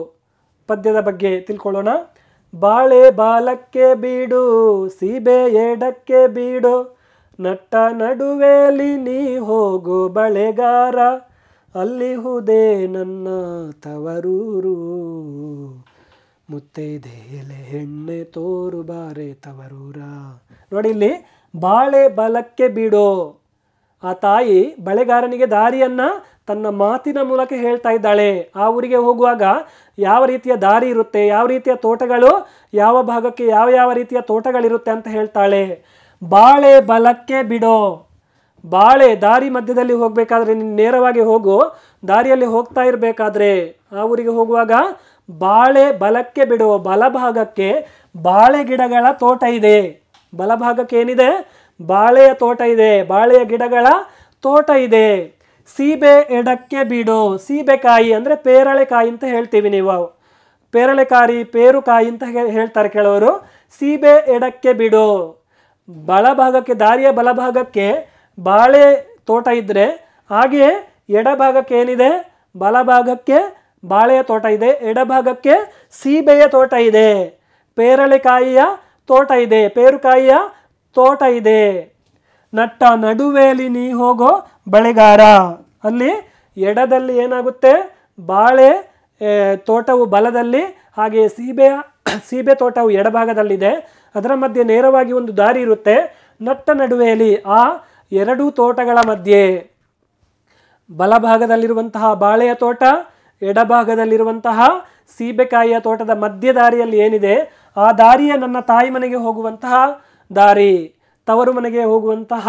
ಪದ್ಯದ ಬಗ್ಗೆ ತಿಳ್ಕೊಳ್ಳೋಣ ಬಾಳೆ ಬಾಲಕ್ಕೆ ಬೀಡು ಸೀಬೆ ಎಡಕ್ಕೆ ಬೀಡು ನಟ್ಟ ನಡುವೆಲಿ ನೀ ಹೋಗು ಬಳೆಗಾರ ಅಲ್ಲಿ ಹುದೇ ನನ್ನ ತವರೂರು ಮುತ್ತೈದೆಯಲೆ ಹೆಣ್ಣೆ ತೋರು ಬಾರೆ ತವರೂರ ನೋಡಿ ಇಲ್ಲಿ ಬಾಳೆ ಬಲಕ್ಕೆ ಬಿಡೋ ಆ ತಾಯಿ ಬಳೆಗಾರನಿಗೆ ದಾರಿಯನ್ನು ತನ್ನ ಮಾತಿನ ಮೂಲಕ ಹೇಳ್ತಾ ಇದ್ದಾಳೆ ಆ ಊರಿಗೆ ಹೋಗುವಾಗ ಯಾವ ರೀತಿಯ ದಾರಿ ಇರುತ್ತೆ ಯಾವ ರೀತಿಯ ತೋಟಗಳು ಯಾವ ಭಾಗಕ್ಕೆ ಯಾವ ಯಾವ ರೀತಿಯ ತೋಟಗಳಿರುತ್ತೆ ಅಂತ ಹೇಳ್ತಾಳೆ ಬಾಳೆ ಬಲಕ್ಕೆ ಬಿಡೋ ಬಾಳೆ ದಾರಿ ಮಧ್ಯದಲ್ಲಿ ಹೋಗಬೇಕಾದ್ರೆ ನೀನು ನೇರವಾಗಿ ಹೋಗು ದಾರಿಯಲ್ಲಿ ಹೋಗ್ತಾ ಇರಬೇಕಾದ್ರೆ ಆ ಊರಿಗೆ ಹೋಗುವಾಗ ಬಾಳೆ ಬಲಕ್ಕೆ ಬಿಡುವ ಬಲಭಾಗಕ್ಕೆ ಬಾಳೆ ಗಿಡಗಳ ತೋಟ ಇದೆ ಬಲಭಾಗಕ್ಕೆ ಏನಿದೆ ಬಾಳೆಯ ತೋಟ ಇದೆ ಬಾಳೆಯ ಗಿಡಗಳ ತೋಟ ಇದೆ ಸೀಬೆ ಎಡಕ್ಕೆ ಬಿಡು ಸೀಬೆಕಾಯಿ ಅಂದರೆ ಪೇರಳೆಕಾಯಿ ಅಂತ ಹೇಳ್ತೀವಿ ನೀವು ಪೇರಳೆಕಾಯಿ ಪೇರುಕಾಯಿ ಅಂತ ಹೇಳ್ತಾರೆ ಕೆಲವರು ಸೀಬೆ ಎಡಕ್ಕೆ ಬಿಡು ಬಲಭಾಗಕ್ಕೆ ದಾರಿಯ ಬಲಭಾಗಕ್ಕೆ ಬಾಳೆ ತೋಟ ಇದ್ದರೆ ಹಾಗೆಯೇ ಎಡಭಾಗಕ್ಕೆ ಏನಿದೆ ಬಲಭಾಗಕ್ಕೆ ಬಾಳೆಯ ತೋಟ ಇದೆ ಎಡಭಾಗಕ್ಕೆ ಸೀಬೆಯ ತೋಟ ಇದೆ ಪೇರಳೆಕಾಯಿಯ ತೋಟ ಇದೆ ಪೇರುಕಾಯಿಯ ತೋಟ ಇದೆ ನಟ್ಟ ನಡುವೆಯಲ್ಲಿ ನೀ ಹೋಗೋ ಬಳೆಗಾರ ಅಲ್ಲಿ ಎಡದಲ್ಲಿ ಏನಾಗುತ್ತೆ ಬಾಳೆ ತೋಟವು ಬಲದಲ್ಲಿ ಹಾಗೆಯೇ ಸೀಬೆಯ ಸೀಬೆ ತೋಟವು ಎಡಭಾಗದಲ್ಲಿದೆ ಅದರ ಮಧ್ಯೆ ನೇರವಾಗಿ ಒಂದು ದಾರಿ ಇರುತ್ತೆ ನಟ್ಟ ನಡುವೆಯಲ್ಲಿ ಆ ಎರಡು ತೋಟಗಳ ಮಧ್ಯೆ ಬಲಭಾಗದಲ್ಲಿರುವಂತಹ ಬಾಳೆಯ ತೋಟ ಎಡಭಾಗದಲ್ಲಿರುವಂತಹ ಸೀಬೆಕಾಯಿಯ ತೋಟದ ಮಧ್ಯ ದಾರಿಯಲ್ಲಿ ಏನಿದೆ ಆ ದಾರಿಯ ನನ್ನ ತಾಯಿ ಮನೆಗೆ ಹೋಗುವಂತಹ ದಾರಿ ತವರು ಮನೆಗೆ ಹೋಗುವಂತಹ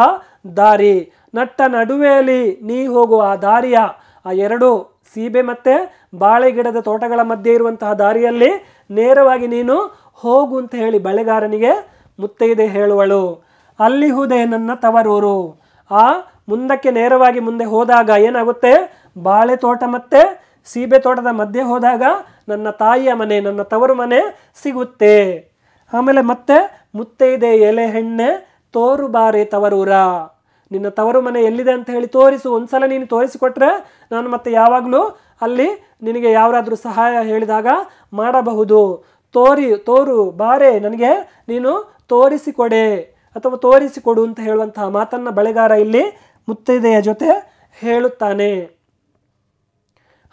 ದಾರಿ ನಟ್ಟ ನಡುವೆಯಲ್ಲಿ ನೀ ಹೋಗುವ ಆ ದಾರಿಯ ಆ ಎರಡು ಸೀಬೆ ಮತ್ತು ಬಾಳೆ ಗಿಡದ ತೋಟಗಳ ಮಧ್ಯೆ ಇರುವಂತಹ ದಾರಿಯಲ್ಲಿ ನೇರವಾಗಿ ನೀನು ಹೋಗು ಅಂತ ಹೇಳಿ ಬಳೆಗಾರನಿಗೆ ಮುತ್ತೈದೆ ಹೇಳುವಳು ಅಲ್ಲಿ ಹೋದೆ ನನ್ನ ತವರೂರು ಆ ಮುಂದಕ್ಕೆ ನೇರವಾಗಿ ಮುಂದೆ ಹೋದಾಗ ಏನಾಗುತ್ತೆ ಬಾಳೆ ತೋಟ ಮತ್ತೆ ಸೀಬೆ ತೋಟದ ಮಧ್ಯೆ ಹೋದಾಗ ನನ್ನ ತಾಯಿಯ ಮನೆ ನನ್ನ ತವರು ಮನೆ ಸಿಗುತ್ತೆ ಆಮೇಲೆ ಮತ್ತೆ ಮುತ್ತೈದೆ ಎಲೆ ಹೆಣ್ಣೆ ತೋರು ಬಾರೆ ತವರೂರ ನಿನ್ನ ತವರು ಮನೆ ಎಲ್ಲಿದೆ ಅಂತ ಹೇಳಿ ತೋರಿಸು ಒಂದ್ಸಲ ನೀನು ತೋರಿಸಿಕೊಟ್ರೆ ನಾನು ಮತ್ತೆ ಯಾವಾಗಲೂ ಅಲ್ಲಿ ನಿನಗೆ ಯಾರಾದರೂ ಸಹಾಯ ಹೇಳಿದಾಗ ಮಾಡಬಹುದು ತೋರಿ ತೋರು ಬಾರೆ ನನಗೆ ನೀನು ತೋರಿಸಿಕೊಡೆ ಅಥವಾ ತೋರಿಸಿಕೊಡು ಅಂತ ಹೇಳುವಂತಹ ಮಾತನ್ನು ಬಳೆಗಾರ ಇಲ್ಲಿ ಮುತ್ತೈದೆಯ ಜೊತೆ ಹೇಳುತ್ತಾನೆ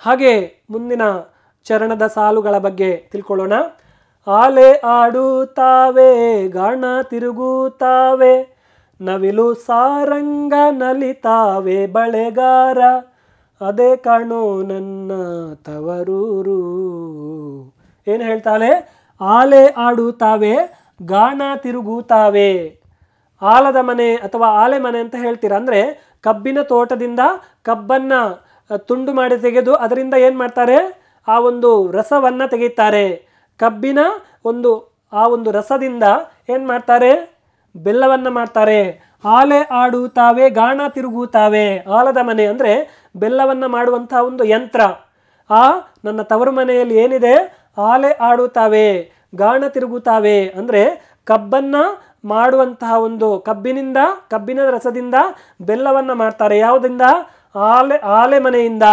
ಹಾಗೆ ಮುಂದಿನ ಚರಣದ ಸಾಲುಗಳ ಬಗ್ಗೆ ತಿಳ್ಕೊಳ್ಳೋಣ ಆಲೆ ಆಡುತ್ತಾವೆ ಗಾಣ ತಿರುಗುತ್ತಾವೆ ನವಿಲು ಸಾರಂಗ ನಲಿತಾವೆ ಬಳೆಗಾರ ಅದೇ ಕಾಣೋ ನನ್ನ ತವರೂರು ಏನು ಹೇಳ್ತಾಳೆ ಆಲೆ ಆಡುತ್ತಾವೆ ಗಾಣ ತಿರುಗುತ್ತಾವೆ ಆಲದ ಮನೆ ಅಥವಾ ಆಲೆ ಮನೆ ಅಂತ ಹೇಳ್ತೀರಾ ಅಂದರೆ ಕಬ್ಬಿನ ತೋಟದಿಂದ ಕಬ್ಬನ್ನು ತುಂಡು ಮಾಡಿ ತೆಗೆದು ಅದರಿಂದ ಏನು ಮಾಡ್ತಾರೆ ಆ ಒಂದು ರಸವನ್ನು ತೆಗೆಯುತ್ತಾರೆ ಕಬ್ಬಿನ ಒಂದು ಆ ಒಂದು ರಸದಿಂದ ಏನು ಮಾಡ್ತಾರೆ ಬೆಲ್ಲವನ್ನು ಮಾಡ್ತಾರೆ ಆಲೆ ಆಡುತ್ತಾವೆ ಗಾಣ ತಿರುಗುತ್ತಾವೆ ಆಲದ ಮನೆ ಅಂದರೆ ಬೆಲ್ಲವನ್ನು ಮಾಡುವಂಥ ಒಂದು ಯಂತ್ರ ಆ ನನ್ನ ತವರು ಮನೆಯಲ್ಲಿ ಏನಿದೆ ಆಲೆ ಆಡುತ್ತಾವೆ ಗಾಣ ತಿರುಗುತ್ತಾವೆ ಅಂದರೆ ಕಬ್ಬನ್ನು ಮಾಡುವಂತಹ ಒಂದು ಕಬ್ಬಿನಿಂದ ಕಬ್ಬಿನ ರಸದಿಂದ ಬೆಲ್ಲವನ್ನು ಮಾಡ್ತಾರೆ ಯಾವುದರಿಂದ ಆಲೆ ಆಲೆ ಮನೆಯಿಂದ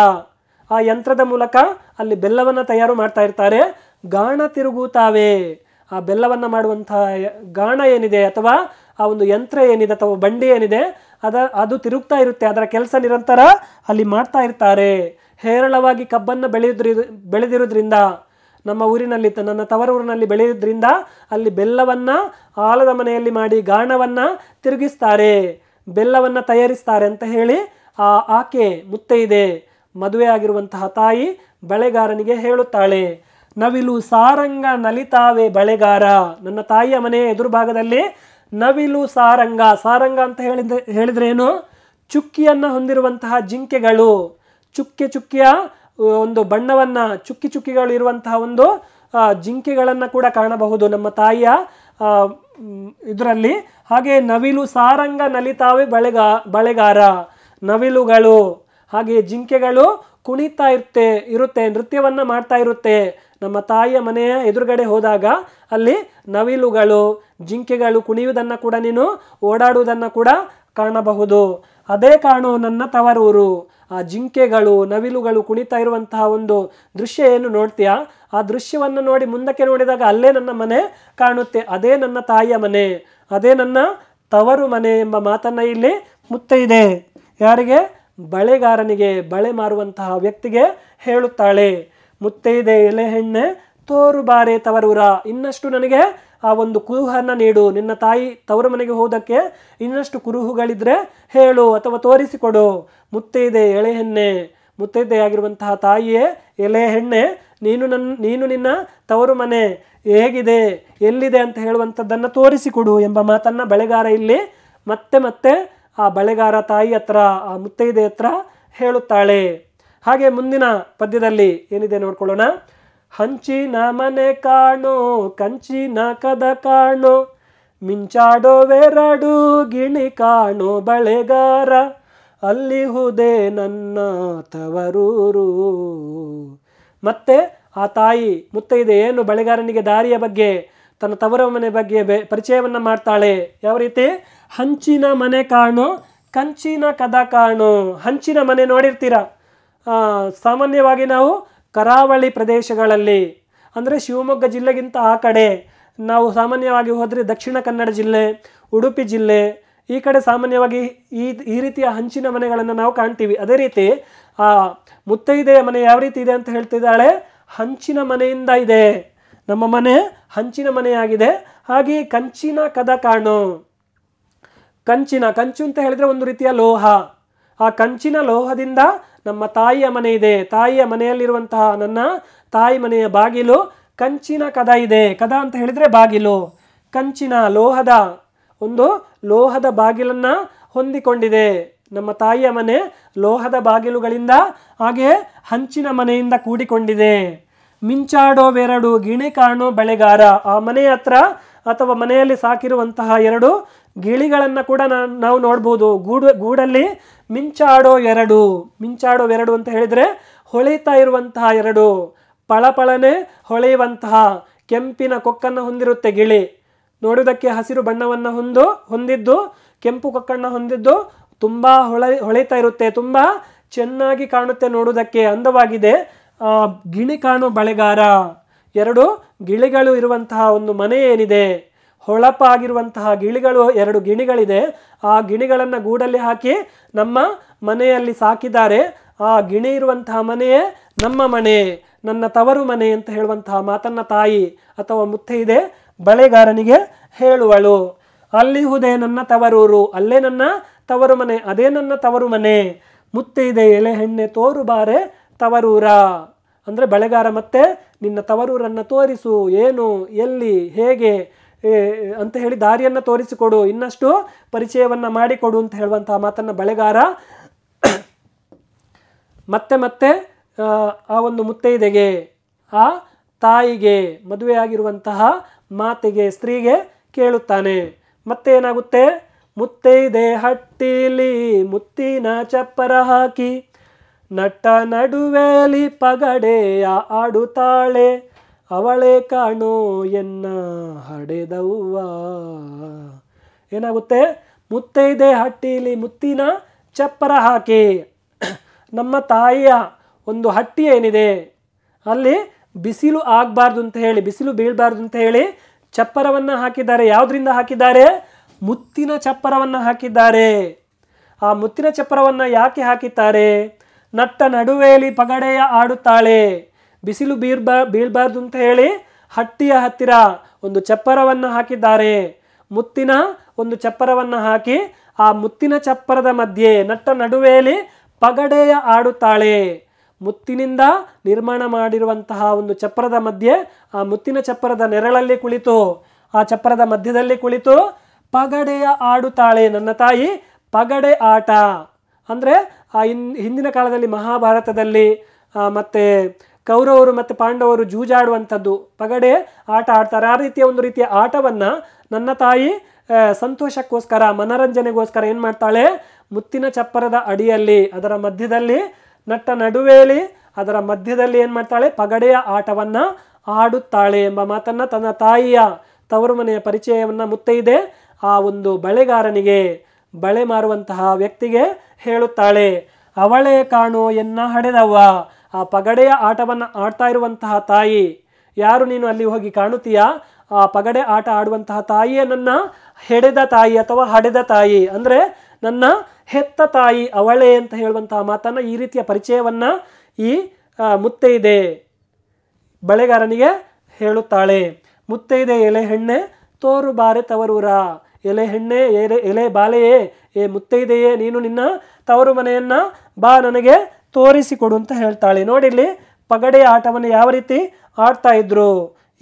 ಆ ಯಂತ್ರದ ಮೂಲಕ ಅಲ್ಲಿ ಬೆಲ್ಲವನ್ನು ತಯಾರು ಮಾಡ್ತಾ ಇರ್ತಾರೆ ಗಾಣ ತಿರುಗುತ್ತಾವೆ ಆ ಬೆಲ್ಲವನ್ನು ಮಾಡುವಂತಹ ಗಾಣ ಏನಿದೆ ಅಥವಾ ಆ ಒಂದು ಯಂತ್ರ ಏನಿದೆ ಅಥವಾ ಬಂಡಿ ಏನಿದೆ ಅದ ಅದು ತಿರುಗ್ತಾ ಇರುತ್ತೆ ಅದರ ಕೆಲಸ ನಿರಂತರ ಅಲ್ಲಿ ಮಾಡ್ತಾ ಇರ್ತಾರೆ ಹೇರಳವಾಗಿ ಕಬ್ಬನ್ನು ಬೆಳೆಯುದ್ರ ಬೆಳೆದಿರೋದ್ರಿಂದ ನಮ್ಮ ಊರಿನಲ್ಲಿ ನನ್ನ ತವರೂರಿನಲ್ಲಿ ಬೆಳೆಯೋದ್ರಿಂದ ಅಲ್ಲಿ ಬೆಲ್ಲವನ್ನು ಆಲದ ಮನೆಯಲ್ಲಿ ಮಾಡಿ ಗಾಣವನ್ನು ತಿರುಗಿಸ್ತಾರೆ ಬೆಲ್ಲವನ್ನು ತಯಾರಿಸ್ತಾರೆ ಅಂತ ಹೇಳಿ ಆ ಆಕೆ ಮುತ್ತೈದೆ ಮದುವೆ ಆಗಿರುವಂತಹ ತಾಯಿ ಬಳೆಗಾರನಿಗೆ ಹೇಳುತ್ತಾಳೆ ನವಿಲು ಸಾರಂಗ ನಲಿತಾವೆ ಬಳೆಗಾರ ನನ್ನ ತಾಯಿಯ ಮನೆಯ ಎದುರು ಭಾಗದಲ್ಲಿ ನವಿಲು ಸಾರಂಗ ಸಾರಂಗ ಅಂತ ಹೇಳಿದ ಹೇಳಿದ್ರೇನು ಚುಕ್ಕಿಯನ್ನು ಹೊಂದಿರುವಂತಹ ಜಿಂಕೆಗಳು ಚುಕ್ಕೆ ಚುಕ್ಕಿಯ ಒಂದು ಬಣ್ಣವನ್ನು ಚುಕ್ಕಿ ಚುಕ್ಕಿಗಳು ಇರುವಂತಹ ಒಂದು ಜಿಂಕೆಗಳನ್ನು ಕೂಡ ಕಾಣಬಹುದು ನಮ್ಮ ತಾಯಿಯ ಇದರಲ್ಲಿ ಹಾಗೆ ನವಿಲು ಸಾರಂಗ ನಲಿತಾವೆ ಬಳೆಗ ಬಳೆಗಾರ ನವಿಲುಗಳು ಹಾಗೆ ಜಿಂಕೆಗಳು ಕುಣಿತಾ ಇರುತ್ತೆ ಇರುತ್ತೆ ನೃತ್ಯವನ್ನು ಮಾಡ್ತಾ ಇರುತ್ತೆ ನಮ್ಮ ತಾಯಿಯ ಮನೆಯ ಎದುರುಗಡೆ ಹೋದಾಗ ಅಲ್ಲಿ ನವಿಲುಗಳು ಜಿಂಕೆಗಳು ಕುಣಿಯುವುದನ್ನು ಕೂಡ ನೀನು ಓಡಾಡುವುದನ್ನು ಕೂಡ ಕಾಣಬಹುದು ಅದೇ ಕಾಣು ನನ್ನ ತವರೂರು ಆ ಜಿಂಕೆಗಳು ನವಿಲುಗಳು ಕುಣಿತಾ ಇರುವಂತಹ ಒಂದು ದೃಶ್ಯ ಏನು ನೋಡ್ತೀಯಾ ಆ ದೃಶ್ಯವನ್ನು ನೋಡಿ ಮುಂದಕ್ಕೆ ನೋಡಿದಾಗ ಅಲ್ಲೇ ನನ್ನ ಮನೆ ಕಾಣುತ್ತೆ ಅದೇ ನನ್ನ ತಾಯಿಯ ಮನೆ ಅದೇ ನನ್ನ ತವರು ಮನೆ ಎಂಬ ಮಾತನ್ನು ಇಲ್ಲಿ ಮುತ್ತೈದೆ ಯಾರಿಗೆ ಬಳೆಗಾರನಿಗೆ ಬಳೆ ಮಾರುವಂತಹ ವ್ಯಕ್ತಿಗೆ ಹೇಳುತ್ತಾಳೆ ಮುತ್ತೈದೆ ಎಲೆ ಹೆಣ್ಣೆ ತೋರು ಬಾರೆ ತವರೂರ ಇನ್ನಷ್ಟು ನನಗೆ ಆ ಒಂದು ಕುರುಹನ್ನು ನೀಡು ನಿನ್ನ ತಾಯಿ ತವರು ಮನೆಗೆ ಹೋದಕ್ಕೆ ಇನ್ನಷ್ಟು ಕುರುಹುಗಳಿದ್ರೆ ಹೇಳು ಅಥವಾ ತೋರಿಸಿಕೊಡು ಮುತ್ತೈದೆ ಎಳೆ ಹೆಣ್ಣೆ ಮುತ್ತೈದೆಯಾಗಿರುವಂತಹ ತಾಯಿಯೇ ಎಲೆ ಹೆಣ್ಣೆ ನೀನು ನನ್ನ ನೀನು ನಿನ್ನ ತವರು ಮನೆ ಹೇಗಿದೆ ಎಲ್ಲಿದೆ ಅಂತ ಹೇಳುವಂಥದ್ದನ್ನು ತೋರಿಸಿಕೊಡು ಎಂಬ ಮಾತನ್ನು ಬಳೆಗಾರ ಇಲ್ಲಿ ಮತ್ತೆ ಮತ್ತೆ ಆ ಬಳೆಗಾರ ತಾಯಿ ಹತ್ರ ಆ ಮುತ್ತೈದೆ ಹತ್ರ ಹೇಳುತ್ತಾಳೆ ಹಾಗೆ ಮುಂದಿನ ಪದ್ಯದಲ್ಲಿ ಏನಿದೆ ನೋಡ್ಕೊಳ್ಳೋಣ ಹಂಚಿನ ಮನೆ ಕಾಣೋ ಕಂಚಿನ ಕದ ಕಾಣೋ ಮಿಂಚಾಡೋವೆರಡು ಗಿಣಿ ಕಾಣೋ ಬಳೆಗಾರ ಅಲ್ಲಿ ಹುದೆ ನನ್ನ ತವರೂರು ಮತ್ತೆ ಆ ತಾಯಿ ಮುತ್ತೈದೆ ಏನು ಬಳೆಗಾರನಿಗೆ ದಾರಿಯ ಬಗ್ಗೆ ತನ್ನ ತವರ ಮನೆ ಬಗ್ಗೆ ಬೆ ಪರಿಚಯವನ್ನು ಮಾಡ್ತಾಳೆ ಯಾವ ರೀತಿ ಹಂಚಿನ ಮನೆ ಕಾಣು ಕಂಚಿನ ಕದ ಕಾಣು ಹಂಚಿನ ಮನೆ ನೋಡಿರ್ತೀರ ಸಾಮಾನ್ಯವಾಗಿ ನಾವು ಕರಾವಳಿ ಪ್ರದೇಶಗಳಲ್ಲಿ ಅಂದರೆ ಶಿವಮೊಗ್ಗ ಜಿಲ್ಲೆಗಿಂತ ಆ ಕಡೆ ನಾವು ಸಾಮಾನ್ಯವಾಗಿ ಹೋದರೆ ದಕ್ಷಿಣ ಕನ್ನಡ ಜಿಲ್ಲೆ ಉಡುಪಿ ಜಿಲ್ಲೆ ಈ ಕಡೆ ಸಾಮಾನ್ಯವಾಗಿ ಈ ಈ ರೀತಿಯ ಹಂಚಿನ ಮನೆಗಳನ್ನು ನಾವು ಕಾಣ್ತೀವಿ ಅದೇ ರೀತಿ ಆ ಮುತ್ತೈದೆಯ ಮನೆ ಯಾವ ರೀತಿ ಇದೆ ಅಂತ ಹೇಳ್ತಿದ್ದಾಳೆ ಹಂಚಿನ ಮನೆಯಿಂದ ಇದೆ ನಮ್ಮ ಮನೆ ಹಂಚಿನ ಮನೆಯಾಗಿದೆ ಹಾಗೆ ಕಂಚಿನ ಕದ ಕಾಣು ಕಂಚಿನ ಕಂಚು ಅಂತ ಹೇಳಿದರೆ ಒಂದು ರೀತಿಯ ಲೋಹ ಆ ಕಂಚಿನ ಲೋಹದಿಂದ ನಮ್ಮ ತಾಯಿಯ ಮನೆ ಇದೆ ತಾಯಿಯ ಮನೆಯಲ್ಲಿರುವಂತಹ ನನ್ನ ತಾಯಿ ಮನೆಯ ಬಾಗಿಲು ಕಂಚಿನ ಕದ ಇದೆ ಕದ ಅಂತ ಹೇಳಿದರೆ ಬಾಗಿಲು ಕಂಚಿನ ಲೋಹದ ಒಂದು ಲೋಹದ ಬಾಗಿಲನ್ನು ಹೊಂದಿಕೊಂಡಿದೆ ನಮ್ಮ ತಾಯಿಯ ಮನೆ ಲೋಹದ ಬಾಗಿಲುಗಳಿಂದ ಹಾಗೆ ಹಂಚಿನ ಮನೆಯಿಂದ ಕೂಡಿಕೊಂಡಿದೆ ಮಿಂಚಾಡೋ ವೆರಡು ಗಿಣಿ ಕಾಣೋ ಬೆಳೆಗಾರ ಆ ಮನೆಯ ಹತ್ರ ಅಥವಾ ಮನೆಯಲ್ಲಿ ಸಾಕಿರುವಂತಹ ಎರಡು ಗಿಳಿಗಳನ್ನು ಕೂಡ ನಾವು ನೋಡ್ಬೋದು ಗೂಡು ಗೂಡಲ್ಲಿ ಮಿಂಚಾಡೋ ಎರಡು ಮಿಂಚಾಡೋ ಎರಡು ಅಂತ ಹೇಳಿದರೆ ಹೊಳೆಯುತ್ತಾ ಇರುವಂತಹ ಎರಡು ಪಳಪಳನೆ ಹೊಳೆಯುವಂತಹ ಕೆಂಪಿನ ಕೊಕ್ಕನ್ನು ಹೊಂದಿರುತ್ತೆ ಗಿಳಿ ನೋಡುವುದಕ್ಕೆ ಹಸಿರು ಬಣ್ಣವನ್ನು ಹೊಂದು ಹೊಂದಿದ್ದು ಕೆಂಪು ಕೊಕ್ಕನ್ನು ಹೊಂದಿದ್ದು ತುಂಬ ಹೊಳೆ ಹೊಳೆಯುತ್ತಾ ಇರುತ್ತೆ ತುಂಬ ಚೆನ್ನಾಗಿ ಕಾಣುತ್ತೆ ನೋಡುವುದಕ್ಕೆ ಅಂದವಾಗಿದೆ ಗಿಣಿ ಕಾಣು ಬಳೆಗಾರ ಎರಡು ಗಿಳಿಗಳು ಇರುವಂತಹ ಒಂದು ಮನೆ ಏನಿದೆ ಹೊಳಪಾಗಿರುವಂತಹ ಗಿಳಿಗಳು ಎರಡು ಗಿಣಿಗಳಿದೆ ಆ ಗಿಣಿಗಳನ್ನು ಗೂಡಲ್ಲಿ ಹಾಕಿ ನಮ್ಮ ಮನೆಯಲ್ಲಿ ಸಾಕಿದ್ದಾರೆ ಆ ಗಿಣಿ ಇರುವಂತಹ ಮನೆಯೇ ನಮ್ಮ ಮನೆ ನನ್ನ ತವರು ಮನೆ ಅಂತ ಹೇಳುವಂತಹ ಮಾತನ್ನ ತಾಯಿ ಅಥವಾ ಇದೆ ಬಳೆಗಾರನಿಗೆ ಹೇಳುವಳು ಅಲ್ಲಿ ಹುದೇ ನನ್ನ ತವರೂರು ಅಲ್ಲೇ ನನ್ನ ತವರು ಮನೆ ಅದೇ ನನ್ನ ತವರು ಮನೆ ಮುತ್ತೈದೆ ಎಲೆ ಹೆಣ್ಣೆ ತೋರು ಬಾರೆ ತವರೂರ ಅಂದರೆ ಬಳೆಗಾರ ಮತ್ತೆ ನಿನ್ನ ತವರೂರನ್ನು ತೋರಿಸು ಏನು ಎಲ್ಲಿ ಹೇಗೆ ಅಂತ ಹೇಳಿ ದಾರಿಯನ್ನು ತೋರಿಸಿಕೊಡು ಇನ್ನಷ್ಟು ಪರಿಚಯವನ್ನು ಮಾಡಿಕೊಡು ಅಂತ ಹೇಳುವಂತಹ ಮಾತನ್ನು ಬಳೆಗಾರ ಮತ್ತೆ ಮತ್ತೆ ಆ ಒಂದು ಮುತ್ತೈದೆಗೆ ಆ ತಾಯಿಗೆ ಮದುವೆಯಾಗಿರುವಂತಹ ಮಾತಿಗೆ ಸ್ತ್ರೀಗೆ ಕೇಳುತ್ತಾನೆ ಮತ್ತೆ ಏನಾಗುತ್ತೆ ಮುತ್ತೈದೆ ಹಟ್ಟಿಲಿ ಮುತ್ತಿನ ಚಪ್ಪರ ಹಾಕಿ ನಟ್ಟ ನಡುವೆಲಿ ಪಗಡೆಯ ಆಡುತ್ತಾಳೆ ಅವಳೇ ಕಾಣೋ ಎನ್ನ ಹಡೆದವ್ವ ಏನಾಗುತ್ತೆ ಮುತ್ತೈದೆ ಹಟ್ಟಿಲಿ ಮುತ್ತಿನ ಚಪ್ಪರ ಹಾಕಿ ನಮ್ಮ ತಾಯಿಯ ಒಂದು ಹಟ್ಟಿ ಏನಿದೆ ಅಲ್ಲಿ ಬಿಸಿಲು ಆಗಬಾರ್ದು ಅಂತ ಹೇಳಿ ಬಿಸಿಲು ಬೀಳಬಾರ್ದು ಅಂತ ಹೇಳಿ ಚಪ್ಪರವನ್ನು ಹಾಕಿದ್ದಾರೆ ಯಾವುದರಿಂದ ಹಾಕಿದ್ದಾರೆ ಮುತ್ತಿನ ಚಪ್ಪರವನ್ನು ಹಾಕಿದ್ದಾರೆ ಆ ಮುತ್ತಿನ ಚಪ್ಪರವನ್ನು ಯಾಕೆ ಹಾಕಿದ್ದಾರೆ ನಟ್ಟ ನಡುವೆಯಲ್ಲಿ ಪಗಡೆಯ ಆಡುತ್ತಾಳೆ ಬಿಸಿಲು ಬೀರ್ಬಾ ಬೀಳಬಾರ್ದು ಅಂತ ಹೇಳಿ ಹಟ್ಟಿಯ ಹತ್ತಿರ ಒಂದು ಚಪ್ಪರವನ್ನು ಹಾಕಿದ್ದಾರೆ ಮುತ್ತಿನ ಒಂದು ಚಪ್ಪರವನ್ನು ಹಾಕಿ ಆ ಮುತ್ತಿನ ಚಪ್ಪರದ ಮಧ್ಯೆ ನಟ್ಟ ನಡುವೆಯಲ್ಲಿ ಪಗಡೆಯ ಆಡುತ್ತಾಳೆ ಮುತ್ತಿನಿಂದ ನಿರ್ಮಾಣ ಮಾಡಿರುವಂತಹ ಒಂದು ಚಪ್ಪರದ ಮಧ್ಯೆ ಆ ಮುತ್ತಿನ ಚಪ್ಪರದ ನೆರಳಲ್ಲಿ ಕುಳಿತು ಆ ಚಪ್ಪರದ ಮಧ್ಯದಲ್ಲಿ ಕುಳಿತು ಪಗಡೆಯ ಆಡುತ್ತಾಳೆ ನನ್ನ ತಾಯಿ ಪಗಡೆ ಆಟ ಅಂದರೆ ಆ ಹಿಂದಿನ ಕಾಲದಲ್ಲಿ ಮಹಾಭಾರತದಲ್ಲಿ ಮತ್ತು ಕೌರವರು ಮತ್ತು ಪಾಂಡವರು ಜೂಜಾಡುವಂಥದ್ದು ಪಗಡೆ ಆಟ ಆಡ್ತಾರೆ ಆ ರೀತಿಯ ಒಂದು ರೀತಿಯ ಆಟವನ್ನು ನನ್ನ ತಾಯಿ ಸಂತೋಷಕ್ಕೋಸ್ಕರ ಮನರಂಜನೆಗೋಸ್ಕರ ಏನು ಮಾಡ್ತಾಳೆ ಮುತ್ತಿನ ಚಪ್ಪರದ ಅಡಿಯಲ್ಲಿ ಅದರ ಮಧ್ಯದಲ್ಲಿ ನಟ್ಟ ನಡುವೆಯಲ್ಲಿ ಅದರ ಮಧ್ಯದಲ್ಲಿ ಏನು ಮಾಡ್ತಾಳೆ ಪಗಡೆಯ ಆಟವನ್ನು ಆಡುತ್ತಾಳೆ ಎಂಬ ಮಾತನ್ನು ತನ್ನ ತಾಯಿಯ ತವರು ಮನೆಯ ಪರಿಚಯವನ್ನು ಮುತ್ತೈದೆ ಆ ಒಂದು ಬಳೆಗಾರನಿಗೆ ಬಳೆ ಮಾರುವಂತಹ ವ್ಯಕ್ತಿಗೆ ಹೇಳುತ್ತಾಳೆ ಅವಳೇ ಕಾಣು ಎನ್ನ ಹಡೆದವ್ವ ಆ ಪಗಡೆಯ ಆಟವನ್ನು ಆಡ್ತಾ ಇರುವಂತಹ ತಾಯಿ ಯಾರು ನೀನು ಅಲ್ಲಿ ಹೋಗಿ ಕಾಣುತ್ತೀಯಾ ಆ ಪಗಡೆ ಆಟ ಆಡುವಂತಹ ತಾಯಿಯೇ ನನ್ನ ಹೆಡೆದ ತಾಯಿ ಅಥವಾ ಹಡೆದ ತಾಯಿ ಅಂದರೆ ನನ್ನ ಹೆತ್ತ ತಾಯಿ ಅವಳೆ ಅಂತ ಹೇಳುವಂತಹ ಮಾತನ್ನು ಈ ರೀತಿಯ ಪರಿಚಯವನ್ನು ಈ ಮುತ್ತೈದೆ ಬಳೆಗಾರನಿಗೆ ಹೇಳುತ್ತಾಳೆ ಮುತ್ತೈದೆ ಎಲೆ ಹೆಣ್ಣೆ ತೋರು ಬಾರೆ ತವರೂರ ಎಲೆ ಹೆಣ್ಣೆ ಎಲೆ ಎಲೆ ಬಾಲೆಯೇ ಏ ಮುತ್ತೈದೆಯೇ ನೀನು ನಿನ್ನ ತವರು ಮನೆಯನ್ನು ಬಾ ನನಗೆ ತೋರಿಸಿಕೊಡು ಅಂತ ಹೇಳ್ತಾಳೆ ನೋಡಿ ಇಲ್ಲಿ ಪಗಡೆಯ ಆಟವನ್ನು ಯಾವ ರೀತಿ ಆಡ್ತಾ ಇದ್ರು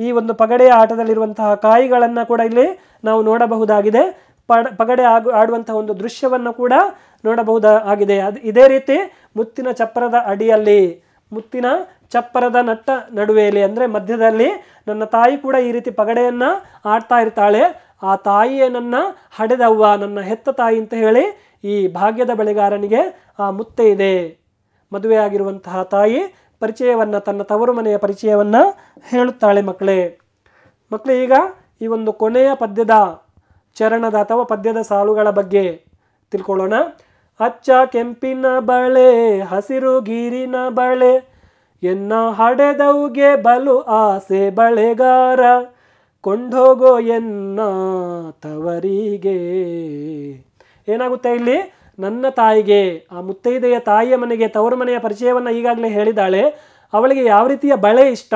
ಈ ಒಂದು ಪಗಡೆಯ ಆಟದಲ್ಲಿರುವಂತಹ ಕಾಯಿಗಳನ್ನು ಕೂಡ ಇಲ್ಲಿ ನಾವು ನೋಡಬಹುದಾಗಿದೆ ಪಡ ಪಗಡೆ ಆಗು ಆಡುವಂತಹ ಒಂದು ದೃಶ್ಯವನ್ನು ಕೂಡ ನೋಡಬಹುದಾಗಿದೆ ಅದು ಇದೇ ರೀತಿ ಮುತ್ತಿನ ಚಪ್ಪರದ ಅಡಿಯಲ್ಲಿ ಮುತ್ತಿನ ಚಪ್ಪರದ ನಟ್ಟ ನಡುವೆಯಲ್ಲಿ ಅಂದರೆ ಮಧ್ಯದಲ್ಲಿ ನನ್ನ ತಾಯಿ ಕೂಡ ಈ ರೀತಿ ಪಗಡೆಯನ್ನು ಆಡ್ತಾ ಇರ್ತಾಳೆ ಆ ತಾಯಿಯೇ ನನ್ನ ಹಡೆದವ್ವ ನನ್ನ ಹೆತ್ತ ತಾಯಿ ಅಂತ ಹೇಳಿ ಈ ಭಾಗ್ಯದ ಬೆಳೆಗಾರನಿಗೆ ಆ ಮುತ್ತೆ ಇದೆ ಮದುವೆಯಾಗಿರುವಂತಹ ತಾಯಿ ಪರಿಚಯವನ್ನು ತನ್ನ ತವರು ಮನೆಯ ಪರಿಚಯವನ್ನು ಹೇಳುತ್ತಾಳೆ ಮಕ್ಕಳೇ ಮಕ್ಕಳೇ ಈಗ ಈ ಒಂದು ಕೊನೆಯ ಪದ್ಯದ ಚರಣದ ಅಥವಾ ಪದ್ಯದ ಸಾಲುಗಳ ಬಗ್ಗೆ ತಿಳ್ಕೊಳ್ಳೋಣ ಅಚ್ಚ ಕೆಂಪಿನ ಬಳೆ ಹಸಿರು ಗೀರಿನ ಬಳೆ ಎನ್ನ ಹಡೆದವುಗೆ ಬಲು ಆಸೆ ಬಳೆಗಾರ ಕೊಂಡೋಗೋ ಎನ್ನ ತವರಿಗೆ ಏನಾಗುತ್ತೆ ಇಲ್ಲಿ ನನ್ನ ತಾಯಿಗೆ ಆ ಮುತ್ತೈದೆಯ ತಾಯಿಯ ಮನೆಗೆ ತವರು ಮನೆಯ ಪರಿಚಯವನ್ನು ಈಗಾಗಲೇ ಹೇಳಿದಾಳೆ ಅವಳಿಗೆ ಯಾವ ರೀತಿಯ ಬಳೆ ಇಷ್ಟ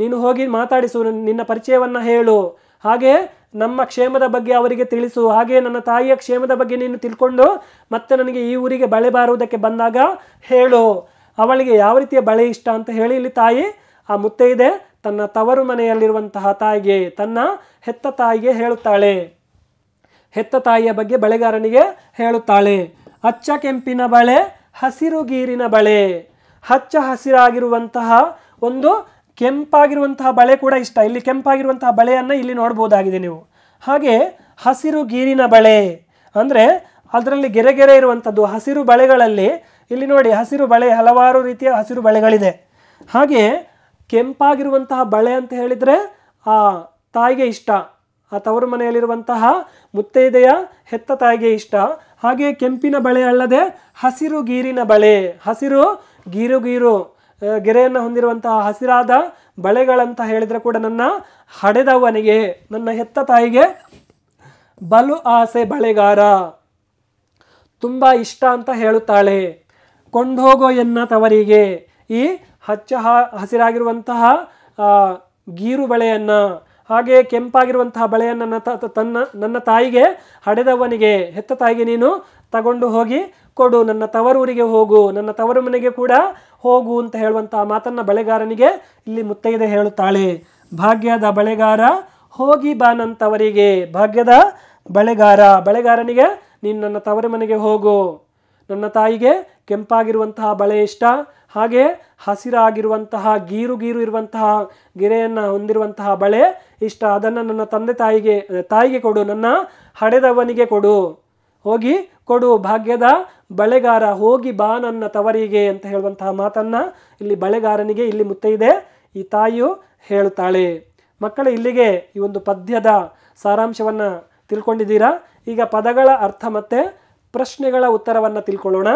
ನೀನು ಹೋಗಿ ಮಾತಾಡಿಸು ನಿನ್ನ ಪರಿಚಯವನ್ನು ಹೇಳು ಹಾಗೆ ನಮ್ಮ ಕ್ಷೇಮದ ಬಗ್ಗೆ ಅವರಿಗೆ ತಿಳಿಸು ಹಾಗೆ ನನ್ನ ತಾಯಿಯ ಕ್ಷೇಮದ ಬಗ್ಗೆ ನೀನು ತಿಳ್ಕೊಂಡು ಮತ್ತೆ ನನಗೆ ಈ ಊರಿಗೆ ಬಳೆ ಬಾರುವುದಕ್ಕೆ ಬಂದಾಗ ಹೇಳು ಅವಳಿಗೆ ಯಾವ ರೀತಿಯ ಬಳೆ ಇಷ್ಟ ಅಂತ ಹೇಳಿ ಇಲ್ಲಿ ತಾಯಿ ಆ ಮುತ್ತೈದೆ ತನ್ನ ತವರು ಮನೆಯಲ್ಲಿರುವಂತಹ ತಾಯಿಗೆ ತನ್ನ ಹೆತ್ತ ತಾಯಿಗೆ ಹೇಳುತ್ತಾಳೆ ಹೆತ್ತ ತಾಯಿಯ ಬಗ್ಗೆ ಬಳೆಗಾರನಿಗೆ ಹೇಳುತ್ತಾಳೆ ಅಚ್ಚ ಕೆಂಪಿನ ಬಳೆ ಹಸಿರು ಗೀರಿನ ಬಳೆ ಹಚ್ಚ ಹಸಿರಾಗಿರುವಂತಹ ಒಂದು ಕೆಂಪಾಗಿರುವಂತಹ ಬಳೆ ಕೂಡ ಇಷ್ಟ ಇಲ್ಲಿ ಕೆಂಪಾಗಿರುವಂತಹ ಬಳೆಯನ್ನು ಇಲ್ಲಿ ನೋಡ್ಬೋದಾಗಿದೆ ನೀವು ಹಾಗೆ ಹಸಿರು ಗೀರಿನ ಬಳೆ ಅಂದರೆ ಅದರಲ್ಲಿ ಗೆರೆಗೆರೆ ಇರುವಂಥದ್ದು ಹಸಿರು ಬಳೆಗಳಲ್ಲಿ ಇಲ್ಲಿ ನೋಡಿ ಹಸಿರು ಬಳೆ ಹಲವಾರು ರೀತಿಯ ಹಸಿರು ಬಳೆಗಳಿದೆ ಹಾಗೆ ಕೆಂಪಾಗಿರುವಂತಹ ಬಳೆ ಅಂತ ಹೇಳಿದರೆ ಆ ತಾಯಿಗೆ ಇಷ್ಟ ಆ ತವರು ಮನೆಯಲ್ಲಿರುವಂತಹ ಮುತ್ತೈದೆಯ ಹೆತ್ತ ತಾಯಿಗೆ ಇಷ್ಟ ಹಾಗೆ ಕೆಂಪಿನ ಬಳೆ ಅಲ್ಲದೆ ಹಸಿರು ಗೀರಿನ ಬಳೆ ಹಸಿರು ಗೀರು ಗೀರು ಗೆರೆಯನ್ನು ಹೊಂದಿರುವಂತಹ ಹಸಿರಾದ ಬಳೆಗಳಂತ ಹೇಳಿದರೆ ಕೂಡ ನನ್ನ ಹಡೆದವನಿಗೆ ನನ್ನ ಹೆತ್ತ ತಾಯಿಗೆ ಬಲು ಆಸೆ ಬಳೆಗಾರ ತುಂಬ ಇಷ್ಟ ಅಂತ ಹೇಳುತ್ತಾಳೆ ಕೊಂಡೋಗೋ ಎನ್ನ ತವರಿಗೆ ಈ ಹಚ್ಚ ಹಸಿರಾಗಿರುವಂತಹ ಗೀರು ಬಳೆಯನ್ನು ಹಾಗೆ ಕೆಂಪಾಗಿರುವಂತಹ ಬಳೆಯನ್ನು ತನ್ನ ನನ್ನ ತಾಯಿಗೆ ಹಡೆದವನಿಗೆ ಹೆತ್ತ ತಾಯಿಗೆ ನೀನು ತಗೊಂಡು ಹೋಗಿ ಕೊಡು ನನ್ನ ತವರೂರಿಗೆ ಹೋಗು ನನ್ನ ತವರು ಮನೆಗೆ ಕೂಡ ಹೋಗು ಅಂತ ಹೇಳುವಂತಹ ಮಾತನ್ನು ಬಳೆಗಾರನಿಗೆ ಇಲ್ಲಿ ಮುತ್ತೈದೆ ಹೇಳುತ್ತಾಳೆ ಭಾಗ್ಯದ ಬಳೆಗಾರ ಹೋಗಿ ಬಾನಂತವರಿಗೆ ಭಾಗ್ಯದ ಬಳೆಗಾರ ಬಳೆಗಾರನಿಗೆ ನೀನು ನನ್ನ ತವರ ಮನೆಗೆ ಹೋಗು ನನ್ನ ತಾಯಿಗೆ ಕೆಂಪಾಗಿರುವಂತಹ ಬಳೆ ಇಷ್ಟ ಹಾಗೆ ಹಸಿರಾಗಿರುವಂತಹ ಗೀರು ಗೀರು ಇರುವಂತಹ ಗೆರೆಯನ್ನು ಹೊಂದಿರುವಂತಹ ಬಳೆ ಇಷ್ಟ ಅದನ್ನು ನನ್ನ ತಂದೆ ತಾಯಿಗೆ ತಾಯಿಗೆ ಕೊಡು ನನ್ನ ಹಡೆದವನಿಗೆ ಕೊಡು ಹೋಗಿ ಕೊಡು ಭಾಗ್ಯದ ಬಳೆಗಾರ ಹೋಗಿ ಬಾ ನನ್ನ ತವರಿಗೆ ಅಂತ ಹೇಳುವಂತಹ ಮಾತನ್ನು ಇಲ್ಲಿ ಬಳೆಗಾರನಿಗೆ ಇಲ್ಲಿ ಮುತ್ತೈದೆ ಈ ತಾಯಿಯು ಹೇಳುತ್ತಾಳೆ ಮಕ್ಕಳ ಇಲ್ಲಿಗೆ ಈ ಒಂದು ಪದ್ಯದ ಸಾರಾಂಶವನ್ನು ತಿಳ್ಕೊಂಡಿದ್ದೀರಾ ಈಗ ಪದಗಳ ಅರ್ಥ ಮತ್ತು ಪ್ರಶ್ನೆಗಳ ಉತ್ತರವನ್ನು ತಿಳ್ಕೊಳ್ಳೋಣ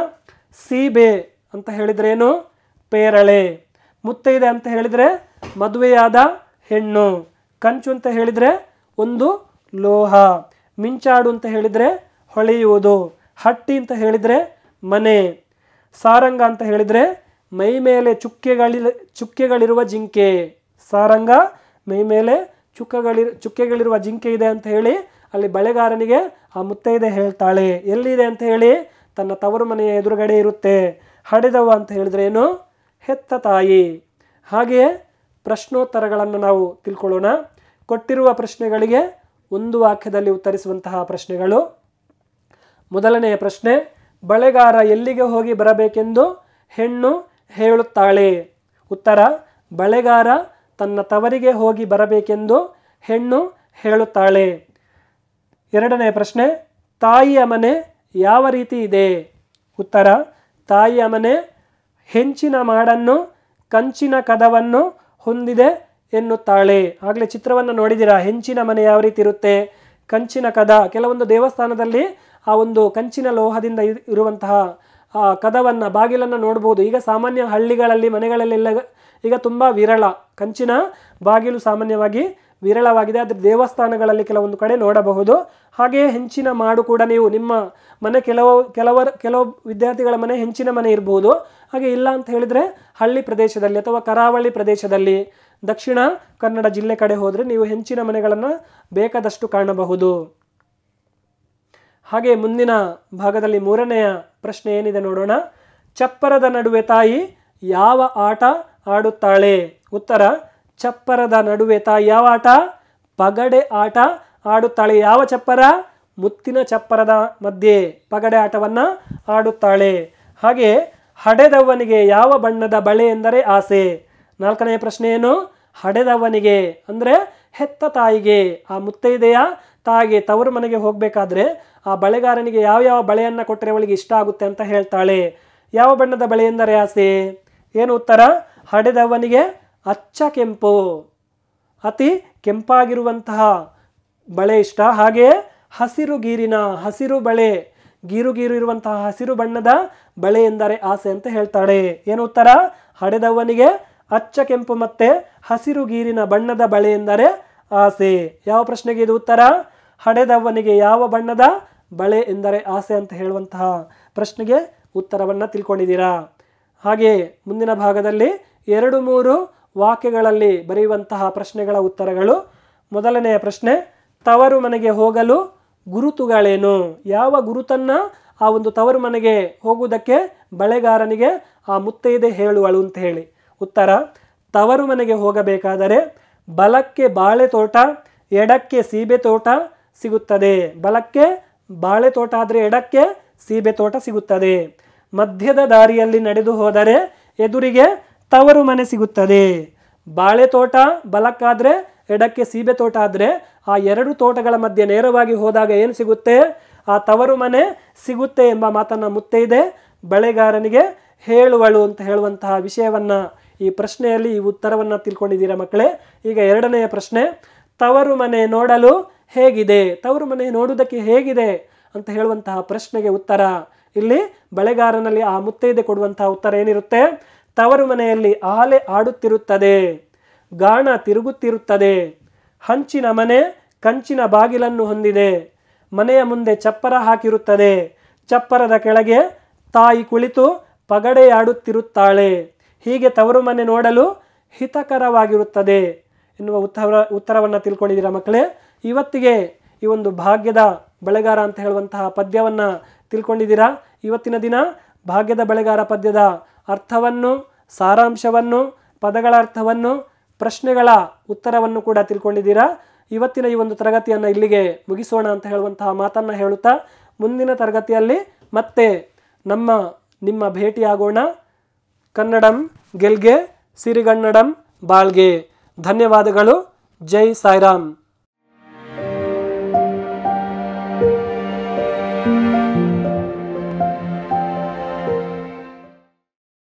ಸೀಬೆ ಅಂತ ಹೇಳಿದರೆ ಏನು ಪೇರಳೆ ಮುತ್ತೈದೆ ಅಂತ ಹೇಳಿದರೆ ಮದುವೆಯಾದ ಹೆಣ್ಣು ಕಂಚು ಅಂತ ಹೇಳಿದರೆ ಒಂದು ಲೋಹ ಮಿಂಚಾಡು ಅಂತ ಹೇಳಿದರೆ ಹೊಳೆಯುವುದು ಹಟ್ಟಿ ಅಂತ ಹೇಳಿದರೆ ಮನೆ ಸಾರಂಗ ಅಂತ ಹೇಳಿದರೆ ಮೈ ಮೇಲೆ ಚುಕ್ಕೆಗಳಿ ಚುಕ್ಕೆಗಳಿರುವ ಜಿಂಕೆ ಸಾರಂಗ ಮೈ ಮೇಲೆ ಚುಕ್ಕಗಳಿರ್ ಚುಕ್ಕೆಗಳಿರುವ ಜಿಂಕೆ ಇದೆ ಅಂತ ಹೇಳಿ ಅಲ್ಲಿ ಬಳೆಗಾರನಿಗೆ ಆ ಮುತ್ತೈದೆ ಹೇಳ್ತಾಳೆ ಎಲ್ಲಿದೆ ಅಂತ ಹೇಳಿ ತನ್ನ ತವರು ಮನೆಯ ಎದುರುಗಡೆ ಇರುತ್ತೆ ಹಡೆದವ ಅಂತ ಹೇಳಿದ್ರೆ ಏನು ಹೆತ್ತ ತಾಯಿ ಹಾಗೆಯೇ ಪ್ರಶ್ನೋತ್ತರಗಳನ್ನು ನಾವು ತಿಳ್ಕೊಳ್ಳೋಣ ಕೊಟ್ಟಿರುವ ಪ್ರಶ್ನೆಗಳಿಗೆ ಒಂದು ವಾಕ್ಯದಲ್ಲಿ ಉತ್ತರಿಸುವಂತಹ ಪ್ರಶ್ನೆಗಳು ಮೊದಲನೆಯ ಪ್ರಶ್ನೆ ಬಳೆಗಾರ ಎಲ್ಲಿಗೆ ಹೋಗಿ ಬರಬೇಕೆಂದು ಹೆಣ್ಣು ಹೇಳುತ್ತಾಳೆ ಉತ್ತರ ಬಳೆಗಾರ ತನ್ನ ತವರಿಗೆ ಹೋಗಿ ಬರಬೇಕೆಂದು ಹೆಣ್ಣು ಹೇಳುತ್ತಾಳೆ ಎರಡನೇ ಪ್ರಶ್ನೆ ತಾಯಿಯ ಮನೆ ಯಾವ ರೀತಿ ಇದೆ ಉತ್ತರ ತಾಯಿಯ ಮನೆ ಹೆಂಚಿನ ಮಾಡನ್ನು ಕಂಚಿನ ಕದವನ್ನು ಹೊಂದಿದೆ ಎನ್ನುತ್ತಾಳೆ ಆಗಲೇ ಚಿತ್ರವನ್ನು ನೋಡಿದಿರಾ ಹೆಂಚಿನ ಮನೆ ಯಾವ ರೀತಿ ಇರುತ್ತೆ ಕಂಚಿನ ಕದ ಕೆಲವೊಂದು ದೇವಸ್ಥಾನದಲ್ಲಿ ಆ ಒಂದು ಕಂಚಿನ ಲೋಹದಿಂದ ಇರುವಂತಹ ಆ ಕದವನ್ನು ಬಾಗಿಲನ್ನು ನೋಡ್ಬೋದು ಈಗ ಸಾಮಾನ್ಯ ಹಳ್ಳಿಗಳಲ್ಲಿ ಮನೆಗಳಲ್ಲೆಲ್ಲ ಈಗ ತುಂಬ ವಿರಳ ಕಂಚಿನ ಬಾಗಿಲು ಸಾಮಾನ್ಯವಾಗಿ ವಿರಳವಾಗಿದೆ ಆದರೆ ದೇವಸ್ಥಾನಗಳಲ್ಲಿ ಕೆಲವೊಂದು ಕಡೆ ನೋಡಬಹುದು ಹಾಗೆಯೇ ಹೆಂಚಿನ ಮಾಡು ಕೂಡ ನೀವು ನಿಮ್ಮ ಮನೆ ಕೆಲವು ಕೆಲವರು ಕೆಲವು ವಿದ್ಯಾರ್ಥಿಗಳ ಮನೆ ಹೆಂಚಿನ ಮನೆ ಇರಬಹುದು ಹಾಗೆ ಇಲ್ಲ ಅಂತ ಹೇಳಿದರೆ ಹಳ್ಳಿ ಪ್ರದೇಶದಲ್ಲಿ ಅಥವಾ ಕರಾವಳಿ ಪ್ರದೇಶದಲ್ಲಿ ದಕ್ಷಿಣ ಕನ್ನಡ ಜಿಲ್ಲೆ ಕಡೆ ಹೋದರೆ ನೀವು ಹೆಂಚಿನ ಮನೆಗಳನ್ನು ಬೇಕಾದಷ್ಟು ಕಾಣಬಹುದು ಹಾಗೆ ಮುಂದಿನ ಭಾಗದಲ್ಲಿ ಮೂರನೆಯ ಪ್ರಶ್ನೆ ಏನಿದೆ ನೋಡೋಣ ಚಪ್ಪರದ ನಡುವೆ ತಾಯಿ ಯಾವ ಆಟ ಆಡುತ್ತಾಳೆ ಉತ್ತರ ಚಪ್ಪರದ ನಡುವೆ ತಾ ಯಾವ ಆಟ ಪಗಡೆ ಆಟ ಆಡುತ್ತಾಳೆ ಯಾವ ಚಪ್ಪರ ಮುತ್ತಿನ ಚಪ್ಪರದ ಮಧ್ಯೆ ಪಗಡೆ ಆಟವನ್ನು ಆಡುತ್ತಾಳೆ ಹಾಗೆ ಹಡೆದವನಿಗೆ ಯಾವ ಬಣ್ಣದ ಬಳೆ ಎಂದರೆ ಆಸೆ ನಾಲ್ಕನೆಯ ಪ್ರಶ್ನೆ ಏನು ಹಡೆದವನಿಗೆ ಅಂದರೆ ಹೆತ್ತ ತಾಯಿಗೆ ಆ ಮುತ್ತೈದೆಯ ತಾಯಿಗೆ ತವರು ಮನೆಗೆ ಹೋಗಬೇಕಾದ್ರೆ ಆ ಬಳೆಗಾರನಿಗೆ ಯಾವ ಯಾವ ಬಳೆಯನ್ನು ಕೊಟ್ಟರೆ ಅವಳಿಗೆ ಇಷ್ಟ ಆಗುತ್ತೆ ಅಂತ ಹೇಳ್ತಾಳೆ ಯಾವ ಬಣ್ಣದ ಬಳೆ ಎಂದರೆ ಆಸೆ ಏನು ಉತ್ತರ ಹಡೆದವನಿಗೆ ಅಚ್ಚ ಕೆಂಪು ಅತಿ ಕೆಂಪಾಗಿರುವಂತಹ ಬಳೆ ಇಷ್ಟ ಹಾಗೆ ಹಸಿರು ಗೀರಿನ ಹಸಿರು ಬಳೆ ಗೀರು ಗೀರು ಇರುವಂತಹ ಹಸಿರು ಬಣ್ಣದ ಬಳೆ ಎಂದರೆ ಆಸೆ ಅಂತ ಹೇಳ್ತಾಳೆ ಏನು ಉತ್ತರ ಹಡೆದವನಿಗೆ ಅಚ್ಚ ಕೆಂಪು ಮತ್ತೆ ಹಸಿರು ಗೀರಿನ ಬಣ್ಣದ ಬಳೆ ಎಂದರೆ ಆಸೆ ಯಾವ ಪ್ರಶ್ನೆಗೆ ಇದು ಉತ್ತರ ಹಡೆದವನಿಗೆ ಯಾವ ಬಣ್ಣದ ಬಳೆ ಎಂದರೆ ಆಸೆ ಅಂತ ಹೇಳುವಂತಹ ಪ್ರಶ್ನೆಗೆ ಉತ್ತರವನ್ನು ತಿಳ್ಕೊಂಡಿದ್ದೀರಾ ಹಾಗೆ ಮುಂದಿನ ಭಾಗದಲ್ಲಿ ಎರಡು ಮೂರು ವಾಕ್ಯಗಳಲ್ಲಿ ಬರೆಯುವಂತಹ ಪ್ರಶ್ನೆಗಳ ಉತ್ತರಗಳು ಮೊದಲನೆಯ ಪ್ರಶ್ನೆ ತವರು ಮನೆಗೆ ಹೋಗಲು ಗುರುತುಗಳೇನು ಯಾವ ಗುರುತನ್ನು ಆ ಒಂದು ತವರು ಮನೆಗೆ ಹೋಗುವುದಕ್ಕೆ ಬಳೆಗಾರನಿಗೆ ಆ ಮುತ್ತೈದೆ ಹೇಳುವಳು ಅಂತ ಹೇಳಿ ಉತ್ತರ ತವರು ಮನೆಗೆ ಹೋಗಬೇಕಾದರೆ ಬಲಕ್ಕೆ ಬಾಳೆ ತೋಟ ಎಡಕ್ಕೆ ಸೀಬೆ ತೋಟ ಸಿಗುತ್ತದೆ ಬಲಕ್ಕೆ ಬಾಳೆ ತೋಟ ಆದರೆ ಎಡಕ್ಕೆ ಸೀಬೆ ತೋಟ ಸಿಗುತ್ತದೆ ಮಧ್ಯದ ದಾರಿಯಲ್ಲಿ ನಡೆದು ಹೋದರೆ ಎದುರಿಗೆ ತವರು ಮನೆ ಸಿಗುತ್ತದೆ ಬಾಳೆ ತೋಟ ಬಲಕ್ಕಾದರೆ ಎಡಕ್ಕೆ ಸೀಬೆ ತೋಟ ಆದರೆ ಆ ಎರಡು ತೋಟಗಳ ಮಧ್ಯೆ ನೇರವಾಗಿ ಹೋದಾಗ ಏನು ಸಿಗುತ್ತೆ ಆ ತವರು ಮನೆ ಸಿಗುತ್ತೆ ಎಂಬ ಮಾತನ್ನು ಮುತ್ತೈದೆ ಬಳೆಗಾರನಿಗೆ ಹೇಳುವಳು ಅಂತ ಹೇಳುವಂತಹ ವಿಷಯವನ್ನು ಈ ಪ್ರಶ್ನೆಯಲ್ಲಿ ಈ ಉತ್ತರವನ್ನು ತಿಳ್ಕೊಂಡಿದ್ದೀರಾ ಮಕ್ಕಳೇ ಈಗ ಎರಡನೆಯ ಪ್ರಶ್ನೆ ತವರು ಮನೆ ನೋಡಲು ಹೇಗಿದೆ ತವರು ಮನೆ ನೋಡುವುದಕ್ಕೆ ಹೇಗಿದೆ ಅಂತ ಹೇಳುವಂತಹ ಪ್ರಶ್ನೆಗೆ ಉತ್ತರ ಇಲ್ಲಿ ಬಳೆಗಾರನಲ್ಲಿ ಆ ಮುತ್ತೈದೆ ಕೊಡುವಂತಹ ಉತ್ತರ ಏನಿರುತ್ತೆ ತವರು ಮನೆಯಲ್ಲಿ ಆಲೆ ಆಡುತ್ತಿರುತ್ತದೆ ಗಾಣ ತಿರುಗುತ್ತಿರುತ್ತದೆ ಹಂಚಿನ ಮನೆ ಕಂಚಿನ ಬಾಗಿಲನ್ನು ಹೊಂದಿದೆ ಮನೆಯ ಮುಂದೆ ಚಪ್ಪರ ಹಾಕಿರುತ್ತದೆ ಚಪ್ಪರದ ಕೆಳಗೆ ತಾಯಿ ಕುಳಿತು ಪಗಡೆಯಾಡುತ್ತಿರುತ್ತಾಳೆ ಹೀಗೆ ತವರು ಮನೆ ನೋಡಲು ಹಿತಕರವಾಗಿರುತ್ತದೆ ಎನ್ನುವ ಉತ್ತರ ಉತ್ತರವನ್ನು ತಿಳ್ಕೊಂಡಿದ್ದೀರಾ ಮಕ್ಕಳೇ ಇವತ್ತಿಗೆ ಈ ಒಂದು ಭಾಗ್ಯದ ಬೆಳೆಗಾರ ಅಂತ ಹೇಳುವಂತಹ ಪದ್ಯವನ್ನು ತಿಳ್ಕೊಂಡಿದ್ದೀರಾ ಇವತ್ತಿನ ದಿನ ಭಾಗ್ಯದ ಬೆಳೆಗಾರ ಪದ್ಯದ ಅರ್ಥವನ್ನು ಸಾರಾಂಶವನ್ನು ಪದಗಳ ಅರ್ಥವನ್ನು ಪ್ರಶ್ನೆಗಳ ಉತ್ತರವನ್ನು ಕೂಡ ತಿಳ್ಕೊಂಡಿದ್ದೀರಾ ಇವತ್ತಿನ ಈ ಒಂದು ತರಗತಿಯನ್ನು ಇಲ್ಲಿಗೆ ಮುಗಿಸೋಣ ಅಂತ ಹೇಳುವಂತಹ ಮಾತನ್ನು ಹೇಳುತ್ತಾ ಮುಂದಿನ ತರಗತಿಯಲ್ಲಿ ಮತ್ತೆ ನಮ್ಮ ನಿಮ್ಮ ಭೇಟಿಯಾಗೋಣ ಕನ್ನಡಂ ಗೆಲ್ಗೆ ಸಿರಿಗನ್ನಡಂ ಬಾಳ್ಗೆ ಧನ್ಯವಾದಗಳು ಜೈ ಸಾಯಿರಾಮ್